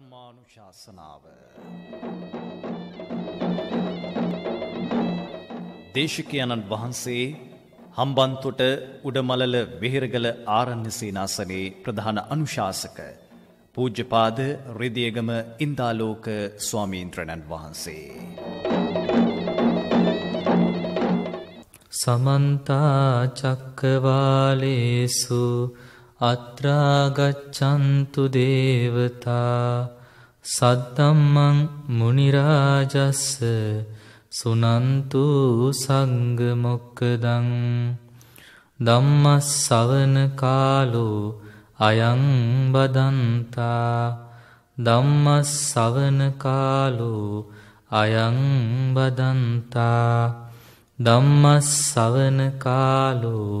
ධර්මානු ශාසනාව. දේශකයණන් වහන්සේ හම්බන්තොට උඩමලල වෙහිරගල ආරණ්‍යසේනාසනයේ ප්‍රධාන අනුශාසක. පූජ්ජපාද රිදියගම ඉන්දාලෝක ස්වාමීන්ත්‍රණන් වහන්සේ. සමන්තා චක්කවාලේසු අත්‍රාගච්ඡන්තු දේවතා සද්දම්මං මුනිරාජස්ස සුනන්තු සංග මොක්කදං ධම්මස් සවන කාලෝ අයං බදන්තා ධම්මස් සවන කාලෝ අයං බදන්තා ධම්මස් සවන කාලෝ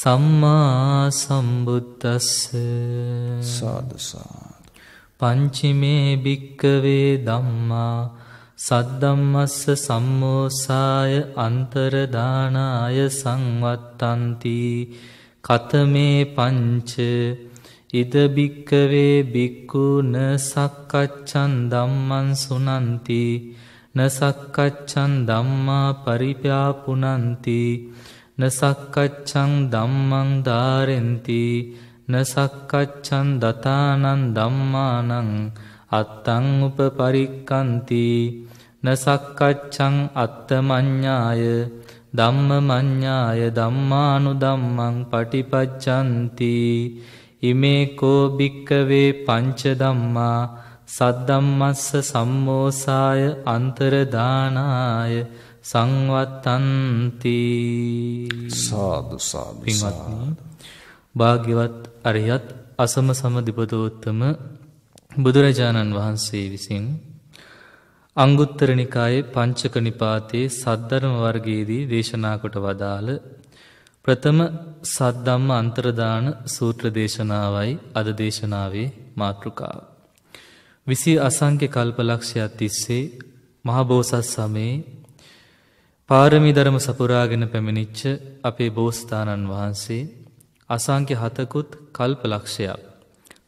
සම්මා සම්බුද්දස්ස සාදසා පංචිමේ භික්කවේ දම්මා සද්දම්මස්ස සම්මෝසාය අන්තරදානාය සංවත්තන්ති කතමේ පංච ඉදභික්කවේ බික්කු න සක්කච්චන් දම්මන් සුනන්ති නසක්කච්චන් දම්මා පරිපාපුනන්තිී නසක්කච්ඡං ධම්මං ධාරෙන්ති නසක්කච්ඡන් දතානන් ධම්මානං අත්තං උපපරික්කන්ති නසක්කච්ඡං අත්තමඤ්ඤාය ධම්මමඤ්ඤාය ධම්මානු ධම්මං පටිපච්ඡන්ති ඉමේ කෝ භික්කවේ පංච ධම්මා සද්දම්මස්ස සම්මෝසාය අන්තරදානාය සංවත්තන්ති සාධසාධ පින්වත්න භාග්‍යවත් අරියත් අසම සම දිපතෝත්තම බුදුරජාණන් වහන්සේ විසින් අංගුත්තර නිකායේ පංචක නිපාතයේ සද්ධර්ම වර්ගයේදී දේශනා කොට වදාළ ප්‍රථම සද්ධම්ම අන්තරදාන සූත්‍ර දේශනාවයි අද දේශනාවේ මාතෘකාව. විසි අසංක්‍ය කල්පලක්ෂයක් තිස්සේ මහබෝසත් සමයේ පාරමිධරම සපුරාගෙන පැමිණිච්ච අපේ බෝස්ථානන් වහන්සේ අසංක්‍ය හතකුත් කල්ප ලක්ෂයක්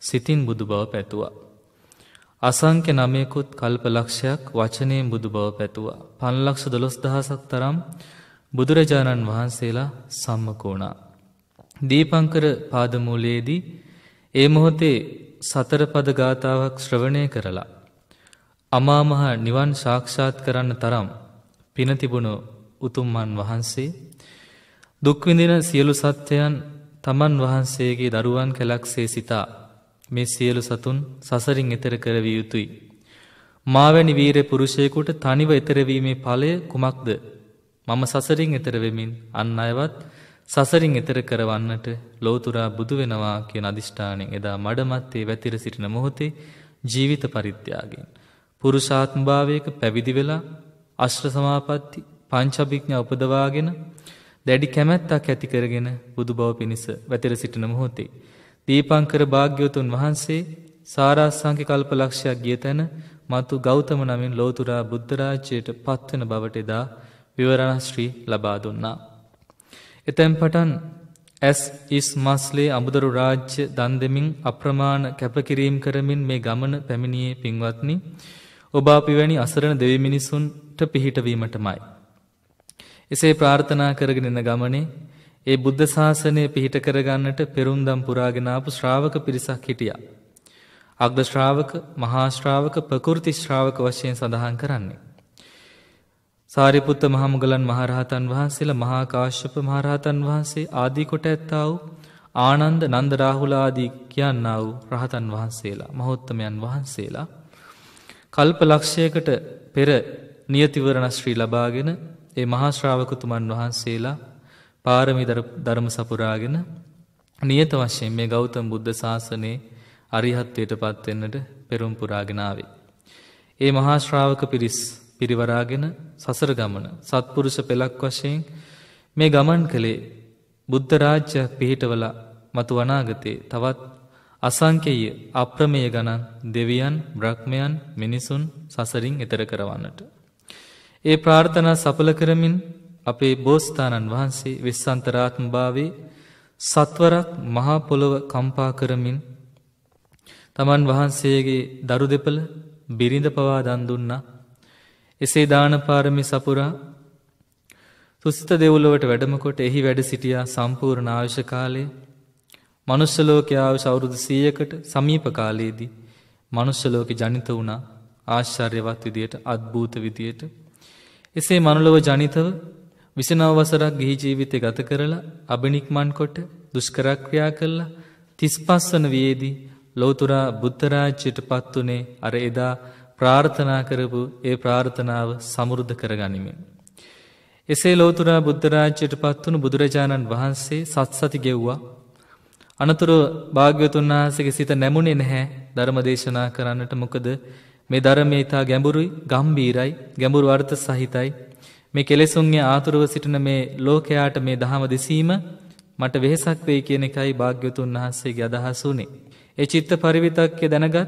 සිතින් බුදු බව පැතුවා. අසංක්‍ය නමයකුත් කල්ප ලක්ෂයක් වචනයෙන් බුදු බව පැතුවා. පන්ලක්ෂ දොළොස් දහසක් තරම් බුදුරජාණන් වහන්සේලා සම්මකෝුණා. දීපංකර පාදමූලයේදී ඒ මොහොතේ සතරපද ගාථාවක් ශ්‍රවණය කරලා. අමාමහා නිවන් ශාක්ෂාත් කරන්න තරම් පිනතිබුණු උතුම්මන් වහන්සේ දුක්විඳින සියලු සත්‍යයන් තමන් වහන්සේගේ දරුවන් කැලක්සේ සිතා මේ සියලු සතුන් සසරින් එතර කරවිය යුතුයි. මාවැනි වීර පුරුෂයකුට තනිව එතරවීමේ ඵලය කුමක්ද. මම සසරින් එතරවෙමින් අන්න අයවත් සසරින් එතර කරවන්නට ලෝතුරා බුදු වෙනවා කිය අධිෂ්ඨානෙන් එදා මඩමත්තේ වැතිර සිටින මොහොතේ ජීවිත පරිත්‍යාගෙන්. පුරුෂාත්මභාවයක පැවිදි වෙලා අශ්‍ර සමාපත්ති පංචභිඥ උපදවාගෙන දැඩි කැමැත්තක් ඇතිකරගෙන බුදු බව පිණිස වැතර සිටින මොහොතේ. දීපංකර භාග්‍යවතුන් වහන්සේ සාරාස්සංක කල්ප ලක්ෂයක් ගිය තැන මතු ගෞතම නමින් ලෝතුරා බුද්ධරාජ්‍යයට පත්වන බවට එදා විවරණශ්‍රී ලබා දුන්නා. එතැන් පටන් ඇස් ඉස් මස්ලේ අමුදරු රාජ්‍ය දන් දෙමින් අප්‍රමාණ කැපකිරීම් කරමින් මේ ගමන පැමිණියේ පින්වත්නි ඔබ අපි වැනි අසරණ දෙවි මිනිසුන්ට පිහිටවීමටමයි. එසේ ප්‍රාර්ථනා කරගෙන එන ගමනේ ඒ බුද්ධ ශාසනය පිහිට කරගන්නට පෙරුම්දම් පුරාගෙන ආපු ශ්‍රාවක පිරිසක් හිටියා. අග්‍ර ශ්‍රාවක, මහා ශ්‍රාවක, ප්‍රකෘති ශ්‍රාවක වශයෙන් සඳහන් කරන්නේ. සාරිපුත්ත මහමුගලන් මහරහතන් වහන්සේලා මහා කාශ්‍යප මහරහතන් වහන්සේ ආදී කොට ඇත්තා වූ ආනන්ද නන්ද රාහුල ආදී කියන්නා වූ රහතන් වහන්සේලා මහෞත්තමයන් වහන්සේලා කල්ප ලක්ෂයකට පෙර නියතිවරණ ශ්‍රී ලබාගෙන ඒ මහාශ්‍රාවකතුමන් වහන්සේලා පාරමි ධර්ම සපුරාගෙන නියත වශයෙන් මේ ගෞතම බුද්ධ ශාසනයේ අරිහත්වයට පත්වෙන්නට පෙරුම් පුරාගෙනාවේ. ඒ මහාශ්‍රාවක පිරිස් පිරිවරාගෙන සසර ගමන සත්පුරුෂ පෙළක් වශයෙන් මේ ගමන් කළේ බුද්ධ රාජ්‍යයක් පිහිටවල මතු වනාගතේ තවත් අසංකේය අප්‍රමේය ගණන් දෙවියන් බ්‍රහ්මයන් මිනිසුන් සසරින් එතර කරවන්නට ඒ ප්‍රාර්ථනා සඵල කරමින් අපේ බෝස්ථානන් වහන්සේ විස්සන්තරාත්ම භාවේ සත්වරක් මහා පොළොව කම්පා කරමින් තමන් වහන්සේගේ දරු දෙපළ බිරිඳ පවා දන් දුන්නා. එසේ දාන පාරමි සපුරා තුසිත දෙව්ලොවට වැඩමකොට එහි වැඩ සිටියා සම්පූර්ණ ආයුෂ කාලයේ මනුෂ්‍ය ලෝකයේ ආයුෂ අවුරුදු 100කට සමීප කාලයේදී මනුෂ්‍ය ලෝකේ ජනිත වුණා ආශ්චර්යවත් විදියට අද්භූත විදියට එසේ මනුලොව ජනිතව විසනව වසරක් ගිහි ජීවිතය ගත කරලා අභිනික්මන් කොට දුෂ්කරක්‍රියා කළා තිස්පස්සන වයේදී ලෝතුරා බුද්ධරාජ්‍යයට පත්වනේ අර එදා ප්‍රාර්ථනා කරපු ඒ ප්‍රාර්ථනාව සමුරුද්ධ කරගනිමින්. එසේ ලෝතුරා බුද්ධරාජ්‍යයට පත්වනු බුදුරජාණන් වහන්සේ සත්සති ගෙව්වා. අනතුර භාග්‍යතුන් වහන්සගේ සිත නැමුණේ නැහැ ධර්ම දේශනා කරන්නට මොකද මේ ධර්මය ඊතා ගැඹුරුයි, ගම්බීරයි, ගැඹුරු අර්ථ සහිතයි. මේ කෙලෙසුන්ගේ ආතුරව සිටින මේ ලෝකයාට මේ දහම දෙසීම මට වෙහෙසක් වෙයි කියන එකයි භාග්‍යවතුන් වහන්සේගේ අදහස උනේ. ඒ චිත්ත පරිවිතක්කේ දැනගත්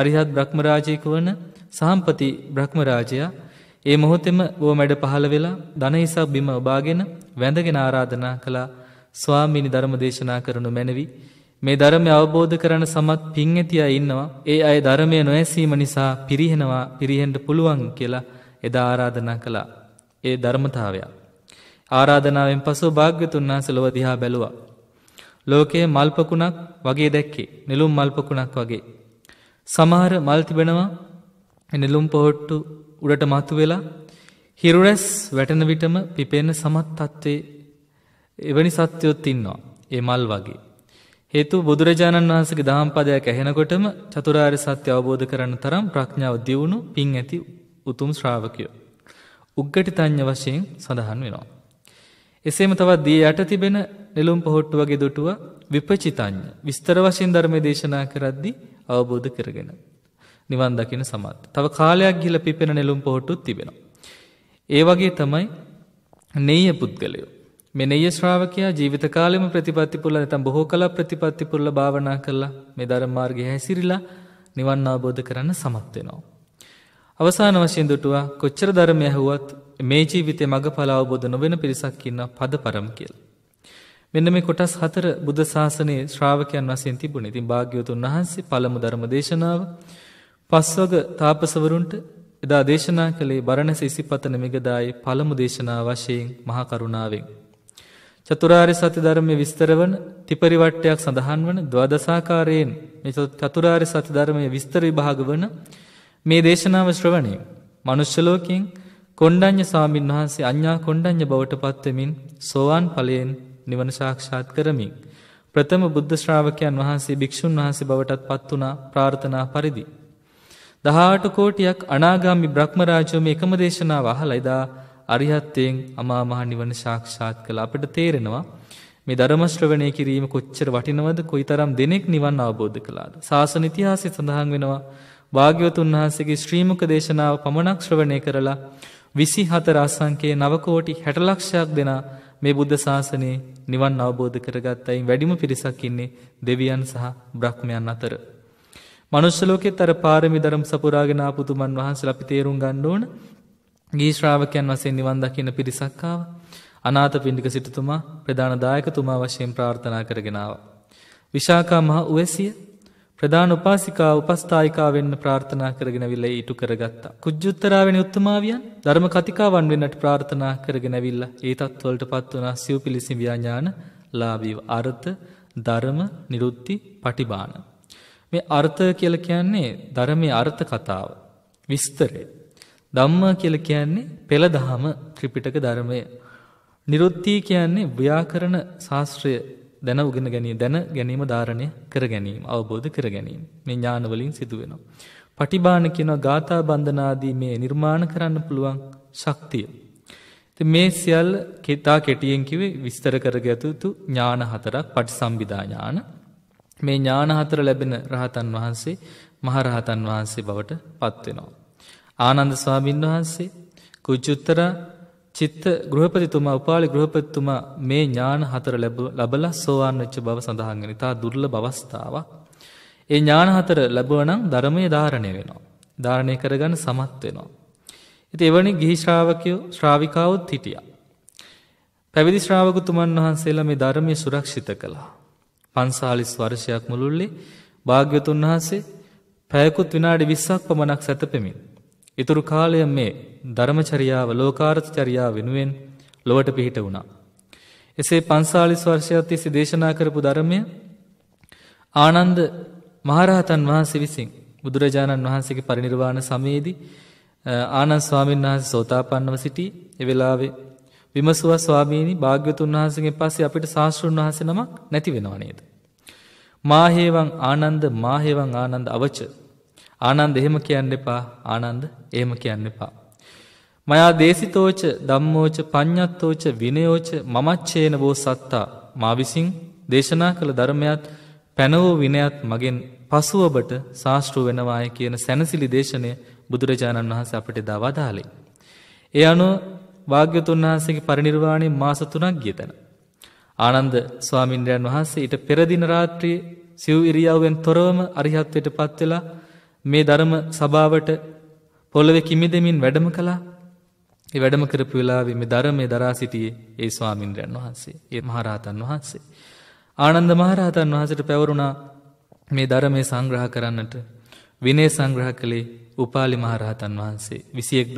අරිහත් බ්‍රහ්මරාජයක වන සහම්පති බ්‍රහ්මරාජයා ඒ මොහොතෙම ඌ මැඩ පහළ වෙලා ධනහිසක් බිම ඔබාගෙන වැඳගෙන ආරාධනා කළා ස්වාමීනි ධර්ම දේශනා කරනු මැනවි මේ ධර්මය අවබෝධ කරන සමත් පිං ඇති අය ඉන්නවා. ඒ අය ධර්මය නොඇසීම නිසා පිරිහෙනවා පිරිහෙන්ට පුළුවන් කියලා එදා ආරාධනා කළා. ඒ ධර්මතාවයක්. ආරාධනාවෙන් පසු භාග්‍යතුන් වහන්සේ ලොව දිහා බැලුවා. ලෝකයේ මල්පකුණක් වගේ දැක්කේ. නෙළුම් මල්පකුණක් වගේ. සමහර මල් තිබෙනවා නෙළුම් පොහොට්ටු උඩට මතු වෙලා හිරුරැස් වැටෙන විටම පිපෙන සමත් තත්ත්වේ එවැනි සත්‍යයොත් ඉන්නවා. ඒ මල් වගේ. හේතු බුදුරජාණන් වහන්සේගේ දහම් පදයක් ඇහෙනකොටම චතුරාර්ය සත්‍ය අවබෝධ කරන තරම් ප්‍රඥාව දියුණු පිං ඇති උතුම් ශ්‍රාවකයෝ. උග්ගටිතඤ්ඤ වශයෙන් සඳහන් වෙනවා. එසේම තවත් දී යට තිබෙන නෙළුම් පොහොට්ටු වගේ දොටුව විපචිතඤ්ඤ විස්තර වශයෙන් ධර්මයේ දේශනා කරද්දී අවබෝධ කරගෙන නිවන් දකින සමත්. තව කාලයක් ගිහිලා පිපෙන නෙළුම් පොහොට්ටුත් තිබෙනවා. ඒ වගේ තමයි නෙය්‍ය පුද්ගලයෝ මෙනෙය ශ්‍රාවකයා ජීවිත කාලෙම ප්‍රතිපත්ති පුරලා නැත්නම් බොහෝ කල ප්‍රතිපත්ති පුරලා භාවනා කරලා මේ ධර්ම මාර්ගයේ හැසිරිලා නිවන් අවබෝධ කරන්න සමත් වෙනවා. අවසාන වශයෙන් දුටුවා කොච්චර ධර්ම ඇහුවත් මේ ජීවිතේ මගඵල අවබෝධ නොවන පිරිසක් ඉන්න පදපරම් කියලා. මෙන්න මේ කොටස් හතර බුද්ධ ශාසනයේ ශ්‍රාවකයන් වශයෙන් තිබුණේ. ඉතින් භාග්‍යවතුන් වහන්සේ පළමු ධර්ම දේශනාව පස්වග තාපසවරුන්ට එදා දේශනා කළේ බරණැස ඉසිපතන මිගදායේ පළමු දේශනා වශයෙන් මහා කරුණාවෙන් චතුරාර්ය සත්‍ය ධර්මයේ විස්තර වන ත්‍රිපරිවට්ටයක් සඳහන් වන ද්වාදසාකාරයෙන් මේ චතුරාර්ය සත්‍ය ධර්මයේ විස්තර විභාග වන මේ දේශනාව ශ්‍රවණය මනුෂ්‍ය ලෝකයෙන් කොණ්ඩඤ්ඤ ස්වාමීන් වහන්සේ අඤ්ඤා කොණ්ඩඤ්ඤ බවට පත්වෙමින් සෝවාන් ඵලයෙන් නිවන සාක්ෂාත් කරමින් ප්‍රථම බුද්ධ ශ්‍රාවකයන් වහන්සේ භික්ෂුන් වහන්සේ බවටත් පත් වුණා ප්‍රාර්ථනා පරිදි 18 කෝටියක් අනාගාමි බ්‍රහ්ම රාජ්‍යෝ මේ එකම දේශනාව අහලා ඉදා අරිහත්තයෙන් අමාමහ නිවන ශාක්ෂාත් කළ අපට තේරෙනවා මේ ධර්මශ්‍රවණය කිරීම කොච්චර වටිනවද කොයි තරම් දෙනෙක් නිවන් අවබෝධ කළාද. ශාසන ඉතිහාසය සඳහන් වෙනවා භාග්‍යවතුන් වහන්සේගේ ශ්‍රීමක දේශනාව පමණක් ශ්‍රවණය කරලා විසි හතර අසංකයේ නවකෝටි හැටලක්ෂයක් දෙෙන මේ බුද්ධ ශාසනයේ නිවන් අවබෝධ කරගත්තයි වැඩිම පිරිසක් ඉන්නේ දෙවියන් සහ බ්‍රහ්මයන් අතර. මනුෂ්‍යලෝකෙ තර පාරමි දරම් සපුරාගෙන පුතුමන් වහන්ස අපි තේරුම් ගණ්ඩෝන ගී ශ්‍රාවකයන් වශයෙන් නිවන් දකින්න පිරිසක් ආව. අනාථ පිණ්ඩික සිටුතුමා ප්‍රධාන දායකතුමා වශයෙන් ප්‍රාර්ථනා කරගෙන ආවා. විශාකා මහ උවැසිය ප්‍රධාන උපාසිකා උපස්ථායිකා වෙන්න ප්‍රාර්ථනා කරගෙන අවිල්ලා ඊට කරගත්තා. කුජ්ජුත්තරා වෙන උත්තමාවියන් ධර්ම කතිකාවන් වෙන්නට ප්‍රාර්ථනා කරගෙන අවිල්ලා ඒ තත්ත්වවලටපත් වුණා සිව්පිලිසිඹියා ඥාන ලාභීව අර්ථ ධර්ම නිරුත්ති පටිබාන. මේ අර්ථ කියලා කියන්නේ ධර්මයේ අර්ථ කතාව. විස්තරේ ධම්ම කියල කියන්නේ පෙළ දහම ත්‍රිපිටක ධර්මය. නිරුත්තිී කියන්නේ ව්‍යාකරණ ශාස්ත්‍රය දැන උගෙන ගැනී දැන ගැනීම ධාරණය කර ගැනීම අවබෝධ කර ගැනීම මේ ඥානවලින් සිදුවෙනවා. පටිබාන කියනවා ගාථා බන්ධනාදී මේ නිර්මාණ කරන්න පුළුවන් ශක්තිය. මේ සියල් කෙතා කෙටියෙන් කිවේ විස්තර කරගැතුතු ඥාන හතරක් පටි සම්බිධා ඥාන මේ ඥාන හතර ලැබෙන රහතන් වහන්සේ මහරහතන් වහන්සේ බවට පත්වෙනවා. ආනන්ද ස්වාමීන් වහන්සේ කුජුත්තර චිත්ත ගෘහපතිතුමා උපාලි ගෘහපතිතුමා මේ ඥාන හතර ලබලා සෝවාන් වෙච්ච බව සඳහන් වෙන. තා දුර්ලභ අවස්ථාවක්. ඒ ඥාන හතර ලැබුවා නම් ධර්මයේ ධාරණය වෙනවා. ධාරණය කරගන්න සමත් වෙනවා. ඉතින් එවැනි ගිහි ශ්‍රාවකයෝ ශ්‍රාවිකාවොත් හිටියා. පැවිදි ශ්‍රාවකතුමන් වහන්සේලා මේ ධර්මයේ සුරක්ෂිත කළා. 45 වර්ෂයක් මුළුල්ලේ භාග්‍යතුන් වහන්සේ පැයකුත් විනාඩි 20ක් පමණක් සැතපෙමින් ඉතුරු කාලය මේ ධර්මචරියාව ලෝකාර්ථ චරියා වෙනුවෙන් ලොවට පිහිට වුණා. එසේ 45 වසරයක් තිස්සේ දේශනා කරපු ධර්මය ආනන්ද මහරහතන් වහන්සේ විසින් බුදුරජාණන් වහන්සේගේ පරිනිර්වාණ සමයේදී ආනන්ද ස්වාමීන් වහන්සේ සෝතාපන්නව සිටි ඒ වෙලාවේ විමසුව ස්වාමීනි භාග්‍යතුන් වහන්සේගෙන් පස්සේ අපිට ශාස්ත්‍රුන් වහන්සේ නමක් නැති වෙනව නේද? මාහේවං ආනන්ද මාහේවං ආනන්ද අවච ආනන්ද එහෙම කියන්න එපා ආනන්ද එහෙම කියන්න එපා. මයා දේසිතෝච දම්මෝච ප්ඥත්තෝච විනයෝච මමච්චේන බෝ සත්තා මා විසින් දේශනා කළ ධර්මයත් පැනවෝ විනයත් මගෙන් පසුවබට ශාස්ෘ වෙනවාය කියන සැනසිලි දේශනය බුදුරජාණන් වහන්ස අපට දවදාලේ. ඒ අනුව භාග්‍යතුන් වහන්සේගේ පරිනිර්වාණය මාසතුනක් ගියතන. ආනන්ද ස්වාමින්ද්‍රයන් වහන්සේ ඊට පෙරදින රාත්‍රී සිව් ඉරියාවෙන් තොරවම අරිහත්වයට පත්වෙලා මේ ධර්ම සභාවට පොළොවෙ කිමිදෙමින් වැඩම කළා ඒ වැඩම කරපු වෙලාවේ මේ ධර්මයේ දරා සිටියේ ඒ ස්වාමින්ද්‍රයන් වහන්සේ ඒ මහරහතන් වහන්සේ ආනන්ද මහරහතන් වහන්සේට පැවරුණා මේ ධර්මයේ සංග්‍රහ කරන්නට විනය සංග්‍රහ කළේ උපාලි මහරහතන් වහන්සේ 21000ක්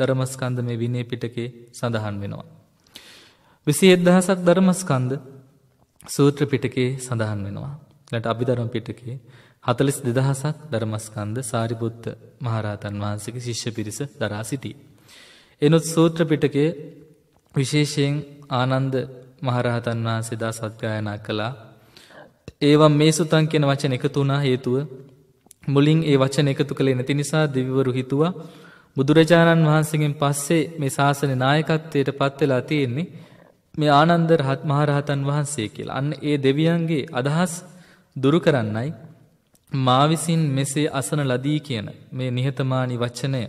ධර්මස්කන්ධ මේ විනය පිටකේ සඳහන් වෙනවා 21000ක් ධර්මස්කන්ධ සූත්‍ර පිටකේ සඳහන් වෙනවා ඊළඟට අභිධර්ම පිටකේ හතලිස් දෙදහසක් ධර්මස්කන්ද සාරිපුත්ත මහරහතන් වහන්සේගේ ශිෂ්‍ය පිරිස දරා සිටී. එනොත් සූත්‍ර පිටකේ විශේෂයෙන් ආනන්ද මහරහතන් වහන්සේ දා සත්‍යායනා කළා. ඒවම් මේ සුතන් කියන වචන එකතු වුණා හේතුව මුලින් ඒ වචන එකතු කළේ නැති නිසා දෙවිවරු හිතුවා බුදුරජාණන් වහන්සේගෙන් පස්සේ මේ ශාසන නායකත්වයට පත් වෙලා තියෙන්නේ මේ ආනන්ද මහරහතන් වහන්සේ කියලා. අන්න ඒ දෙවියන්ගේ අදහස් දුරු කරන්නයි මා විසින් මෙසේ අසන ලදී කියන මේ නිහතමානි වචනය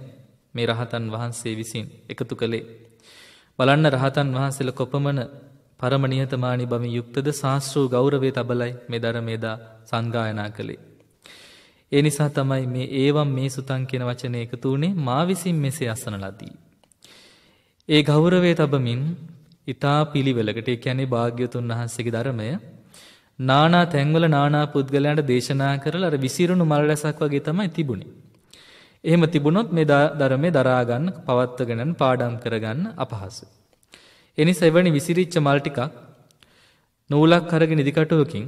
මේ රහතන් වහන්සේ විසින් එකතු කළේ. බලන්න රහතන් වහන්සේල කොපමණ පරම නිහතමානි බම යුක්තද ශාස්ත්‍රූ ගෞරවේ තබලයි මේ දරමේදා සංගායනා කළේ. ඒ නිසා තමයි මේ ඒවම් මේ සුතන් කියෙන වචනය එකතු වුණේ මා විසින් මෙසේ අසන ලදී. ඒ ගෞරවේ තබමින් ඉතා පිළිවෙලකට කැනෙ භාග්‍යතුන් වහන්සේගේ ධර්මය නානා තැන්වල නානා පුද්ගලයන්ට දේශනා කරලා අර විසිරුණු මල් රැසක් වගේ තමයි තිබුණේ. එහෙම තිබුණොත් මේ ධර්මයේ දරා ගන්න, පවත්වගෙන පාඩම් කරගන්න අපහසුයි. එනිසා එවැනි විසිරිච්ච මල් ටිකක් නූලක් අරගෙන ඉදිකටුවකින්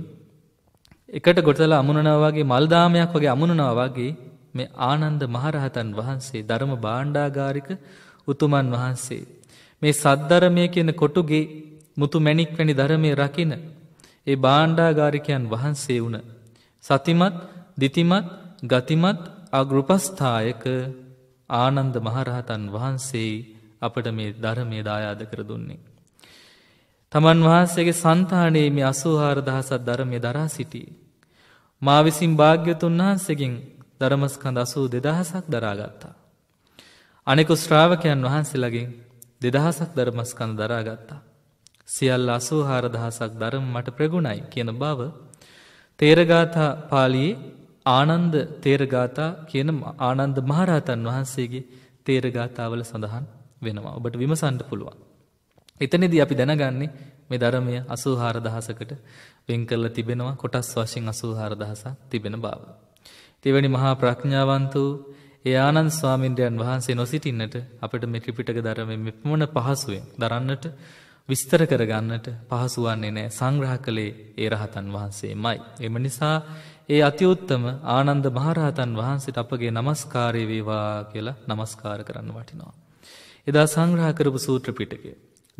එකට ගොතලා අමුණනවා වගේ මල් දාමයක් වගේ අමුණනවා වගේ මේ ආනන්ද මහරහතන් වහන්සේ ධර්ම භාණ්ඩාගාරික උතුමන් වහන්සේ මේ සද්ධර්මය කියන කොටුගේ මුතු මැණික් වැනි ධර්මයේ රකින ඒ බාණ්ඩාගාරිකයන් වහන්සේ වුණ. සතිමත් දිතිමත් ගතිමත් අගෘපස්ථායක ආනන්ද මහරහතන් වහන්සේ අපට මේ ධර්මය දායාද කර දුන්නේ. තමන් වහන්සේගේ සන්තානයේ මේ අසූහාර දහසත් ධර්මය දරා සිටී. මා විසින් භාග්‍යතුන් වහන්සේකින් ධර්මස්කඳ අසූ දෙදහසක් දරාගත්තා. අනෙකු ශ්‍රාවකයන් වහන්සේලගින් දෙදහසක් ධර්මස්කඳ දරාගත්තා. සියල් අසූහාරදහසක් දරම් මට ප්‍රගුණයි කියන බව තේරගාථා පාලියේ ආනන්ද තේරගාතා කියන ආනන්ද මහරහතන් වහන්සේගේ තේරගාතාවල සඳහන් වෙනවා ඔබට විමසන්ඩ පුළුවන්. එතනෙදී අපි දැනගන්නේ මේ ධරමය අසූහාර දහසකට වෙංකල්ල තිබෙනවා කොටස් වශයෙන් අසූහාර දහසක් තිබෙන බව. තිවැනි මහා ප්‍රඥාවන්ත වූ ඒ ආනන්ද ස්වාමින්ද්‍රයන් වහන්සේ නොසිටින්නට අපට මේ ත්‍රිපිටක ධර්මයෙන් මෙපමණ පහසුවෙන් දරන්නට විස්තර කරගන්නට පහසුවන්නේ නෑ සංග්‍රහ කළේ ඒ රහතන් වහන්සේ මයි. එම නිසා ඒ අතියුත්තම ආනන්ද මහරහතන් වහන්සට අපගේ නමස්කාරය වේවා කියලා නමස්කාර කරන්න වටිනවා. එදා සංග්‍රහ කරපු සූත්‍ර පිටකය.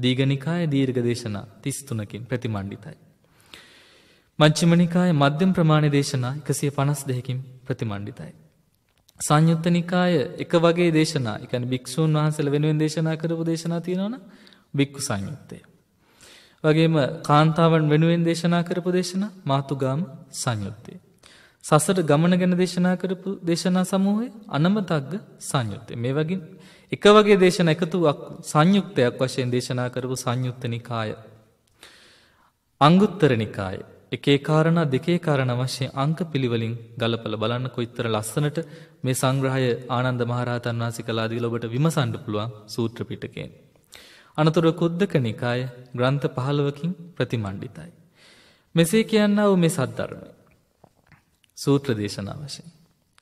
දීගනිකාය දීර්ඝ දේශනා තිස්තුනකින් ප්‍රතිමණ්ඩිතයි. මංචිමනිකාය මධ්‍යම් ප්‍රමාණ දේශනා එකසිය පනස් දෙහකින් ප්‍රතිමණ්ඩිතයි. සංයුත්තනිකාය එක වගේ දේශනා එකන භික්ෂූන් වහන්සල වෙනුවෙන් දේශනා කරපු දේශනා තියෙනවන බික්කු සංයුත්තය. වගේම කාන්තාවන් වෙනුවෙන් දේශනා කරපු දේශන මාතුගාම සංයුත්තය. සසට ගමන ගැන දේශනා කරපු දේශනා සමූහය අනමතක්ග සංයුත්තය. මේ වගින් එක වගේ දේශන එකතුවක් සංයුක්තයක් වශයෙන් දේශනා කරපු සංයුත්ත නිකාය. අංගුත්තර නිකාය. එකේ කාරණ දෙකේ කාරණ වශයෙන් අංක පිළිවලින් ගලපල බලන්න කොයිත්තර ලස්සනට මේ සංග්‍රහය ආනන්ද මහරහතන් වහන්සි කලාදී ලොබට විමසණ්ඩ පුළුවන් සූත්‍රපිටකෙන්. අනතුර කුද්දක නිකාය ග්‍රන්ථ පහළවකින් ප්‍රතිමණ්ඩිතයි. මෙසේ කියන්න වූ මේ සද්ධර්මය. සූත්‍ර දේශනා වශයෙන්.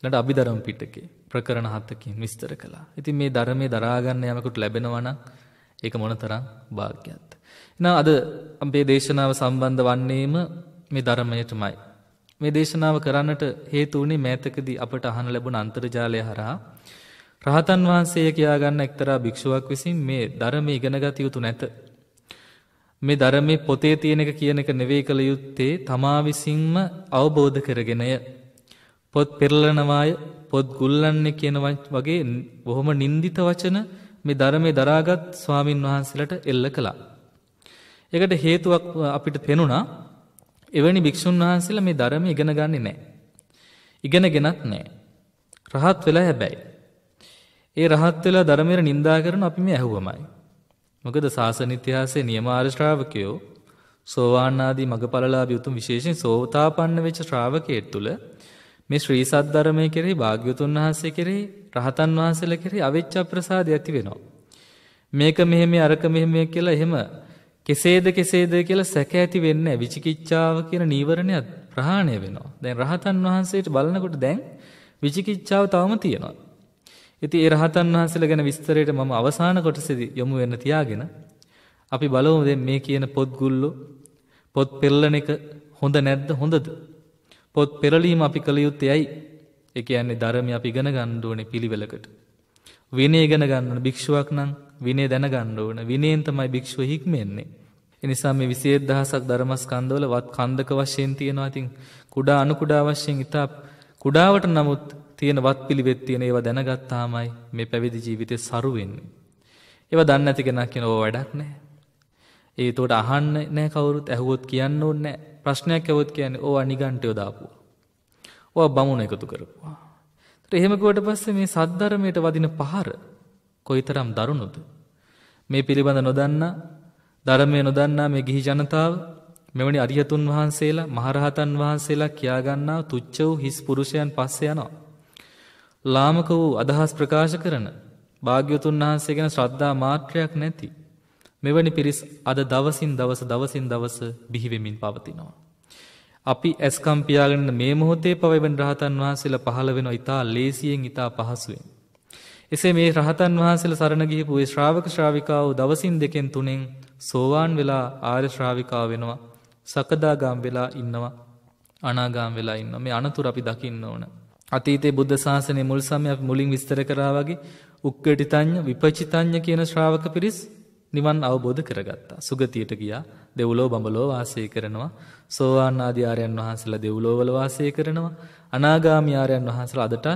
ලට අභිධරම් පිටකේ ප්‍රකරණ හත්තකින් විස්තර කලා. ඉතින් මේ ධර්මය දරාගන්න යමකුට ලැබෙනවන ඒක මොනතරම් භාග්‍යත්. එනා අද අපේ දේශනාව සම්බන්ධ වන්නේම මේ ධර්මයටමයි. මේ දේශනාව කරන්නට හේතුවනේ මෑතකදී අපට අහන ලැබුණ අන්තර්ජාලය හරහා රහතන් වහන්සේය කියාගන්න එක්තරා භික්ෂුවක් විසින් මේ ධරම ඉගෙනගත යුතු නැත. මේ ධරමේ පොතේ තියෙන එක කියන එක නෙවෙයි කළ යුත්තේ තමා විසින්ම අවබෝධ කරගෙනය. පොත් පෙරලනවාය පොත් ගුල්ලන්නේ කියන වගේ බොහොම නින්දිත වචන මේ ධර්මයේ දරාගත් ස්වාමින් වහන්සේලට එල්ල කළා. ඒකට හේතුවක් අපිට පෙනුණා එවැනි භික්ෂුන් වහන්සේලා මේ ධර්මය ඉගෙන ගන්නේ නැහැ. ඉගෙනගෙනත් නැහැ. රහත් වෙලා හැබැයි ඒ රහත් වෙලා ධර්මයට නිඳා කරන අපි මේ ඇහුවමයි. මොකද සාසන ඉතිහාසයේ නියමාර ශ්‍රාවකයෝ සෝවාන් ආදී මගඵලලාභී උතුම් විශේෂයෙන් සෝතාපන්න වෙච්ච ශ්‍රාවකයෙක් තුල මේ ශ්‍රී සද්ධර්මයේ කෙරෙහි භාග්‍යවතුන් වහන්සේ කෙරෙහි රහතන් වහන්සේලා කෙරෙහි අවිච්ඡ ප්‍රසාදය ඇති වෙනවා. මේක මෙහෙම අරක මෙහෙම කියලා එහෙම කෙසේද කෙසේද කියලා සැක ඇති වෙන්නේ විචිකිච්ඡාව කියන නීවරණයත් ප්‍රහාණය වෙනවා. දැන් රහතන් වහන්සේට බලනකොට දැන් විචිකිච්ඡාව තවම තියෙනවා. ඉතින් ඒ රහතන් වහන්සේලා ගැන විස්තරයට මම අවසාන කොටසේදී යොමු වෙන්න තියාගෙන අපි බලමු දැන් මේ කියන පොත්ගුල්ලෝ පොත් පෙරලන එක හොඳ නැද්ද හොඳද පොත් පෙරලීම අපි කළ යුත්තේ ඇයි ඒ කියන්නේ ධර්මය අපි ඉගෙන ගන්න ඕනේ පිළිවෙලකට විනය ඉගෙන ගන්න ඕන භික්ෂුවක් නම් විනය දැන ගන්න ඕන විනයෙන් තමයි භික්ෂුව හික්මෙන්නේ ඒ නිසා මේ 27000ක් ධර්මස්කන්ධවල වත් කන්දක වශයෙන් තියෙනවා ඉතින් කුඩා අනු කුඩා වශයෙන් ඉතා කුඩාවට නමුත් තියෙන වත් පිළිවෙත් තියෙන ඒවා දැනගත්තාමයි මේ පැවිදි ජීවිතේ සරු වෙන්නේ. ඒවා දන්නේ නැති කෙනා කියන ඕවා වැඩක් නැහැ. ඒතකොට අහන්න නැහැ කවුරුත් ඇහුවොත් කියන්න ඕනේ නැහැ. ප්‍රශ්නයක් ඇහුවොත් කියන්නේ ඕවා නිගන්ටයෝ දාපුවා. ඕවා බමුණ එකතු කරපුවා. ඒතකොට එහෙම කිව්වට පස්සේ මේ සද්ධර්මයට වදින පහර කොයිතරම් දරුණුද? මේ පිළිබඳ නොදන්නා ධර්මය නොදන්නා මේ ගිහි ජනතාව මෙවැනි අරියතුන් වහන්සේලා මහරහතන් වහන්සේලා කියාගන්නා තුච්ච වූ හිස් පුරුෂයන් පස්සේ යනවා. ලාමක වූ අදහස් ප්‍රකාශ කරන භාග්‍යතුන් වහන්සේ ගැන ශ්‍රද්ධා මාත්‍රයක් නැති. මෙවැනි පිරිස් අද දවසින් දවස දවසින් දවස බිහිවෙමින් පවතිනවා. අපි ඇස්කම් පියාගෙන මේ මොහොතේ පවබෙන් රහතන් වහන්සේලා පහළ වෙන ඉතා ලේසියෙන් ඉතා පහසුවෙන්. එසේ මේ රහතන් වහන්සේලා සරණ ගිහිපු ඒ ශ්‍රාවක ශ්‍රාවිකාව දවසින් දෙකෙන් තුනෙන් සෝවාන් වෙලා ආර්ය ශ්‍රාවිකාව වෙනවා. සකදාගාම් වෙලා ඉන්නවා. අනාගාම් වෙලා ඉන්න මේ අනතුර අපි දකින්න ඕන. අතීතේ බුද්ධ ශාසනය මුල් සමය මුලින් විස්තර කරා වගේ උක්කටිතඤ්ඤ විපචිතඤ්ඤ කියන ශ්‍රාවක පිරිස් නිවන් අවබෝධ කරගත්තා. සුගතියට ගියා. දෙව්ලෝ බඹලෝ වාසය කරනවා. සෝවාන් ආදී ආර්යයන් වහන්සේලා දෙව්ලෝවල වාසය කරනවා. අනාගාමී ආර්යයන් වහන්සේලා අදටත්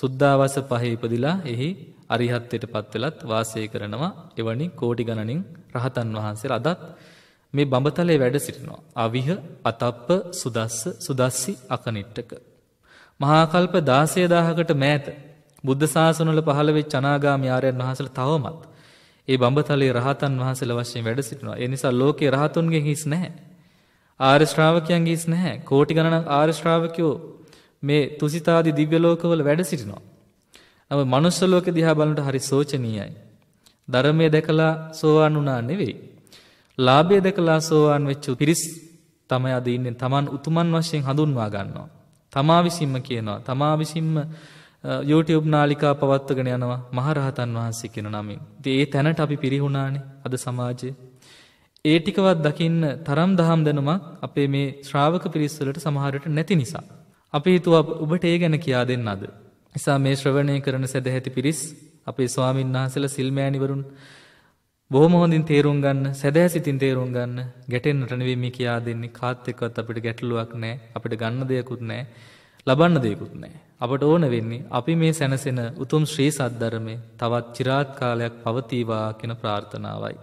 සුද්ධාවස පහේ ඉපදිලා එහි අරිහත්ත්වයට පත්වෙලත් වාසය කරනවා. එවැනි කෝටි ගණනින් රහතන් වහන්සේලා අදත් මේ බඹතලේ වැඩ සිටිනවා. අවිහ, අතප්ප, සුදස්ස, සුදස්සි, අකනිට්ටක මහාකල්ප 16000කට මෑත බුද්ධ ශාසනවල පහළ වෙච්ච අනාගාමී ආර්යයන් වහන්සේලා තවමත් ඒ බඹතලේ රහතන් වහන්සේලා වශයෙන් වැඩ සිටිනවා. ඒ නිසා ලෝකේ රහතුන්ගෙන් හිස් නැහැ. ආර්ය ශ්‍රාවකයන්ගේ හිස් නැහැ. කෝටි ගණනක් ආර්ය ශ්‍රාවකයෝ මේ තුසිතාදී දිව්‍ය ලෝකවල වැඩ සිටිනවා. නමුත් මනුස්ස ලෝක දිහා බලනට හරි සෝචනීයයි. ධර්මයේ දැකලා සෝවාන් වුණා නෙවෙයි. ලාභයේ දැකලා සෝවාන් වෙච්ච පිරිස් තමයි අද ඉන්නේ. Taman උතුමන් වශයෙන් හඳුන්වා ගන්නවා. තමා විසින්ම කියනවා. තමා විසින්ම YouTube නාලිකා පවත්වගෙන යනවා මහරහතන් වහන්සේ කෙන නමින්. දේ තැනට අපි පිරිහුණානේ අද සමාජය. ඒ ටිකවත් දකින්න තරම් දහම් දැනුමක් අපේ මේ ශ්‍රාවක පිරිස්සලට සමහරට නැති නිසා. අපි හිතුව ඔබට ඒ ගැන කියා දෙන්න අද. නිසා මේ ශ්‍රවණය කරන සැදැහැති පිරිස් අපේ ස්වාමීන් වහන්සල සිල්මෑනිවරුන් බොහොම හොඳින් තේරුම් ගන්න සැදෑ සිතින් තේරුම් ගන්න ගැටෙන්නට නෙවෙයි මේ කියා දෙන්නේ කාත් එක්කවත් අපිට ගැටලුවක් නැහැ අපිට ගන්න දෙයක්වත් නැහැ ලබන්න දෙයක්වත් නැහැ අපට ඕන වෙන්නේ අපි මේ සැනසෙන උතුම් ශ්‍රී සද්ධර්මයේ තවත් চিරාත් කාලයක් පවතිවා කියන ප්‍රාර්ථනාවයි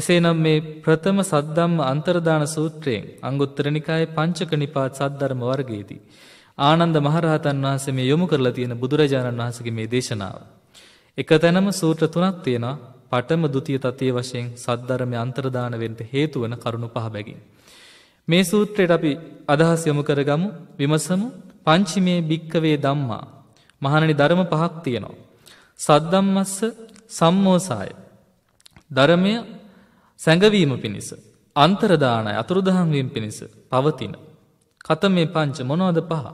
එසේනම් මේ ප්‍රථම සද්දම්ම අන්තරදාන සූත්‍රයෙන් අංගුත්තර නිකායේ පංචක නිපාත සද්ධර්ම වර්ගයේදී ආනන්ද මහරහතන් වහන්සේ මේ යොමු කරලා තියෙන බුදුරජාණන් වහන්සේගේ මේ දේශනාව. එක තැනම සූත්‍ර තුනක් තියෙනවා. පටම දුතිය තත්ත්වය වශයෙන් සද්ධරම අන්තරදාන වෙන්ට හේතුවන කරුණු පහබැගින්. මේ සූත්‍රයට අපි අදහස් යොමු කරගමු විමසමු පංචිමේ භික්කවේ දම්මා. මහණනි ධර්ම පහක් තියෙනවා. සද්දම්මස්ස සම්මෝසාය. ධරමය සැඟවීම පිණිස. අන්තරදානය අතුරුදහන්වීම පිණිස පවතින. කත මේ පංච මොනවද පහ.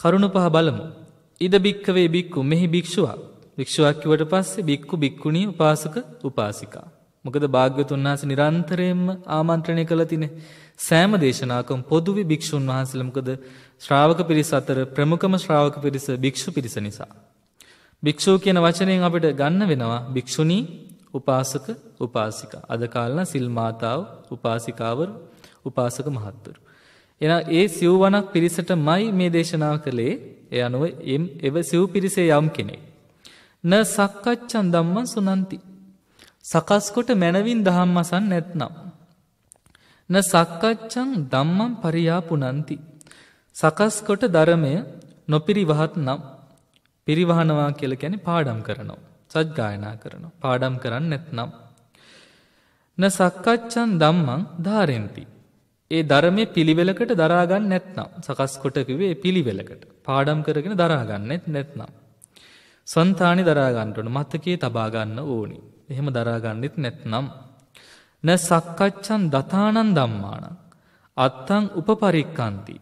කරුණු පහ බලමු. ඉද භික්කවේ බික්කු මෙහි භික්ෂුවක්. වික්ෂුවක්කිවට පස්සේ බික්කු බික්කුණී උපාසක උපාසිකා. මොකද භාග්‍යතුන් වහස නිරන්තරයෙන්ම ආමන්ත්‍රණය කළ තින සෑම දේශනාකම් පොදුවි භික්‍ෂූන් වහන්සලමකද ශ්‍රාවක පිරිස අතර ප්‍රමුඛම ශ්‍රාවක පිරිස භික්‍ෂු පිරිස නිසා. භික්‍ෂූ කියන වචනයෙන් අපිට ගන්න වෙනවා භික්‍ෂුණී උපාසක උපාසික. අද කාලන සිල්මාතාව උපාසිකාවර උපාසක මහත්තුරු. එන ඒ සිව්වනක් පිරිසට මයි මේ දේශනා කළේ එ අනුව එම එව සිව් පිරිසේ යම් කෙනෙක්. න සක්කච්ඡන් ධම්මන් සුනන්ති. සකස්කොට මැනවින් දහම්මසන් නැත්නම්. න සක්කච්ඡං ධම්මම් පරියාපුනන්ති. සකස්කොට ධරමය නොපිරිවහත් නම් පිරිවහනවා කියල ගැන පාඩම් කරනවා. සජ්ගායනා කරනවා. පාඩම් කරන්න නැත්නම්. න සක්කච්ඡන් දම්මං ධාරෙන්ති. ඒ ධරමය පිළිවෙලකට දරාගන්න නැත්නම් සකස්කොටකිවේ පිළිවෙලකට පාඩම් කරගෙන දරාගන්නෙත් නැත්නම්. සන්තානි දරාගන්නටන මතකේ තබාගන්න ඕනි. එහෙම දරාගන්නෙත් නැත්නම්. නැ සක්කච්ඡන් දතානන් දම්මාන. අත්තං උපපරික්කන්ති.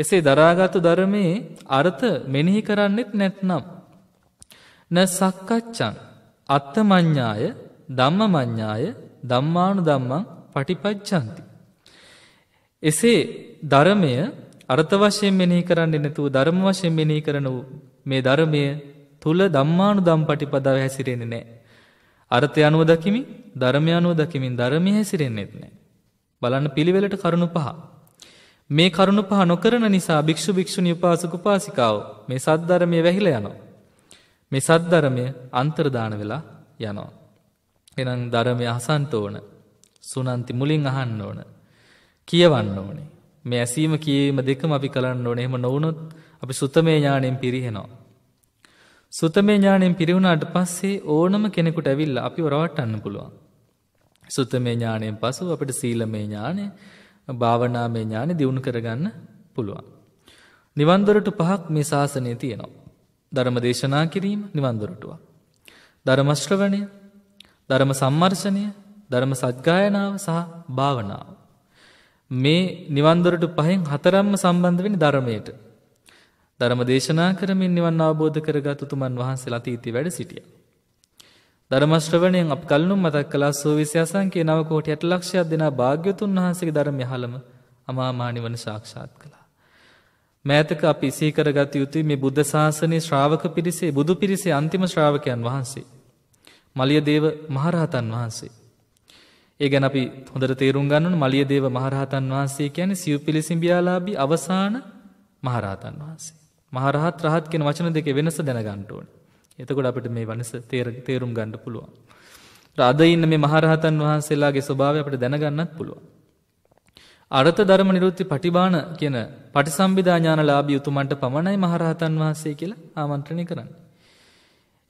එසේ දරාගත්තු ධර්මයේ අර්ථ මෙනෙහි කරන්නෙත් නැත්නම්. නැ සක්කච්ඡන් අත්තමං්ඥාය දම්ම මං්ඥාය දම්මානු දම්මං පටිපච්චන්ති. එසේ ධර්මය අර්ථ වශයෙන් මෙනෙහි කරන්නේ නැතුව ධර්ම වශයෙන් මෙනෙහි කරන මේ ධර්මය තුළ දම්මානු දම් පටිපදාව හැසිරෙන නෑ. අර්ථය අනුව දකිමින් ධර්මයනුව දකිමින් ධර්මය හැසිරෙන්නෙත් නෑ. බලන්න පිළිවෙලට කරුණු පහ. මේ කරුණු පහ නොකරන නිසා භික්ෂු භික්ෂුණී උපාසක උපාසිකාව මේ සද්ධර්මය වැහිලා යනවා. මේ සද්ධර්මය අන්තර්දාන වෙලා යනවා. එහෙනම් ධර්මය අහසන්ට ඕන. සුනන්ති මුලින් අහන්න ඕන. කියවන්න ඕනේ. මේ ඇසීම කියවීම දෙකම අපි කරන්න ඕනේ. එහෙම නොවුනොත් අපි සුතමේ ඥාණයෙන් පිරිහෙනවා. සුතමේ ඥාණයෙන් පිරිවුණාට පස්සේ ඕනම කෙනෙකුට ඇවිල්ලා අපිව රවට්ටන්න පුළුවන්. සුතමේ ඥාණයෙන් පසු අපිට සීලමේ ඥාණය, භාවනාමේ ඥාණය දියුණු කරගන්න පුළුවන්. නිවන් දොරටු පහක් මේ ශාසනයේ තියෙනවා. ධර්ම දේශනා කිරීම නිවන් දොරටුවක්. ධර්ම ශ්‍රවණය, ධර්ම සම්මර්ෂණය, ධර්ම සත්ගායනාව සහ භාවනාව. මේ නිවන් දොරටු පහෙන් හතරක්ම සම්බන්ධ වෙන්නේ ධර්මයට. ධර්ම දේශනා කරමින් නිවන් අවබෝධ කරගත් උතුමන් වහන්සේලා අතීතයේ වැඩ සිටියා. ධර්ම ශ්‍රවණයෙන් අප කල්නුම් මතක් කළා සෝවිසි අසංකේ 9 කෝටි 8 ලක්ෂයක් දෙනා භාග්‍යතුන් වහන්සේගේ ධර්මය අහලම අමා මහ නිවන සාක්ෂාත් කළා. මෑතක අපි ඉසී කරගත යුතුයි මේ බුද්ධ ශාසනයේ ශ්‍රාවක පිරිසේ බුදු පිරිසේ අන්තිම ශ්‍රාවකයන් වහන්සේ. මලියදේව මහරහතන් වහන්සේ. ඒ ගැන අපි හොඳට තේරුම් ගන්නන මලියදේව මහරහතන් වහන්සේ කියන්නේ සිව් පිළිසිඹියාලාභී අවසාන මහරහතන් වහන්සේ. මහරහත් රහත් කියන වචන දෙකේ වෙනස දැනගන්න ඕනේ. එතකොට අපිට මේ වෙනස තේරුම් ගන්න පුළුවන්. අද ඉන්න මේ මහරහතන් වහන්සේලාගේ ස්වභාවය අපිට දැනගන්නත් පුළුවන්. අර්ථ ධර්ම නිරුත්ති පටිභාන කියන පටිසම්භිදා ඥානලාභී උතුමන්ට පමණයි මහරහතන් වහන්සේ කියලා ආමන්ත්‍රණය කරන්නේ.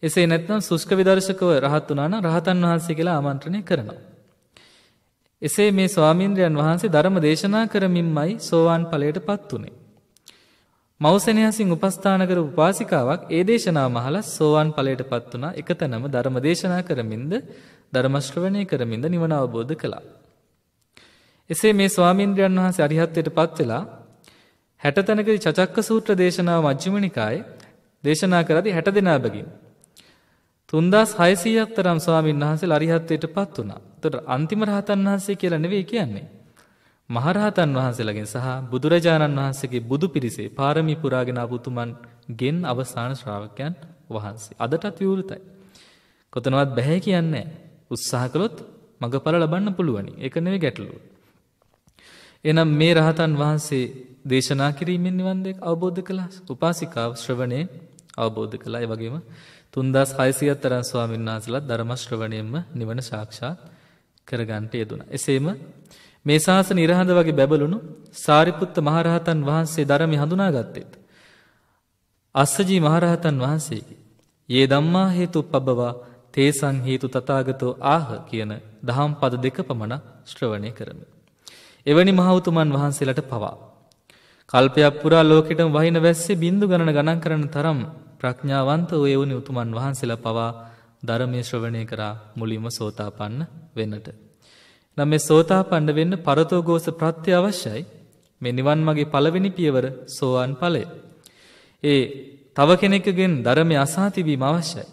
එසේ නැත්නම් සුෂ්ක විදර්ශකව රහත් වුණා නම් රහතන් වහන්සේ කියලා ආමන්ත්‍රණය කරනවා. එසේ මේ ස්වාමීන්ද්‍රයන් වහන්සේ ධර්ම දේශනා කරමින්මයි සෝවාන් ඵලයටපත් උනේ. මෞසනයසින් උපස්ථානකර උපාසිකාවක් ඒ දේශනා මහල සෝවාන් ඵලයට පත් වුණා එක තැනම ධර්ම දේශනා කරමින්ද ධර්මශ්‍රවණය කරමින්ද නිවන අවබෝධ කළා. එසේ මේ ස්වාමීන්ද්‍රයන් වහන්සේ අරිහත්වයට පත් වෙලා හැට තැනකදී චචක්ක සූත්‍ර දේශනාව මජ්ක්‍ධිම නිකායේ දේශනා කරදී හැට දෙනා බැගින්. තුන්දස් හයසීයක් තරම් ස්වාමීන් වහන්සේ අරිහත්වයට පත් වුණා. එතකොට අන්තිම රහතන් වහන්සේ කියලා නෙවෙයි කියන්නේ. මහරහතන් වහන්සේලගෙන් සහ බුදුරජාණන් වහන්සේගේ බුදු පිරිසේ පාරමි පුරාගෙන අබුතුමන් ගෙන් අවසාන ශ්‍රාවකයන් වහන්සේ. අදටත් විවෘතයි. කොතනවත් බැහැ කියන්නේ උත්සාහකළොත් මඟඵල ලබන්න පුළුවනි එකනවේ ගැටලුව. එනම් මේ රහතන් වහන්සේ දේශනා කිරීමෙන් නිවන්දෙක් අවබෝධ කළා උපාසිකාව ශ්‍රවණය අවබෝධ කලා වගේම තුන්දස් හයිසියත් තරන් ස්වාමීන් වහන්සලත් ධර්මශ්‍රවණයෙන්ම නිවන ශාක්ෂාත් කරගන්ට යෙදුණ. එසේම මේ ශාස නිරහඳ වගේ බැබලුණු සාරිපුත්ත මහරහතන් වහන්සේ ධරමි හඳුනාගත්තෙත්. අස්සජී මහරහතන් වහන්සේගේ. ඒ දම්මා හේතු පබවා තේසං හේතු තතාගතෝ ආහ කියන දහම් පද දෙක පමණ ශ්‍රවණය කරම. එවැනි මහවතුමන් වහන්සේලට පවා. කල්පයක් පුරා ලෝකෙට වහින වැස්සේ බින්දු ගණන ගණන් කරන තරම් ප්‍රඥාවන්ත ඔය වුණි උතුමන් වහන්සේලා පවා ධර්මය ශ්‍රවණය කරා මුලින්ම සෝතාපන්න වෙන්නට. නම් මේ සෝතාපන්න වෙන්න පරතෝගෝස ප්‍රත්‍ය අවශ්‍යයි. මේ නිවන් මාගේ පළවෙනි පියවර සෝවාන් ඵලය. ඒ තව කෙනෙක්ගෙන් ධර්මය අසා තිබීම අවශ්‍යයි.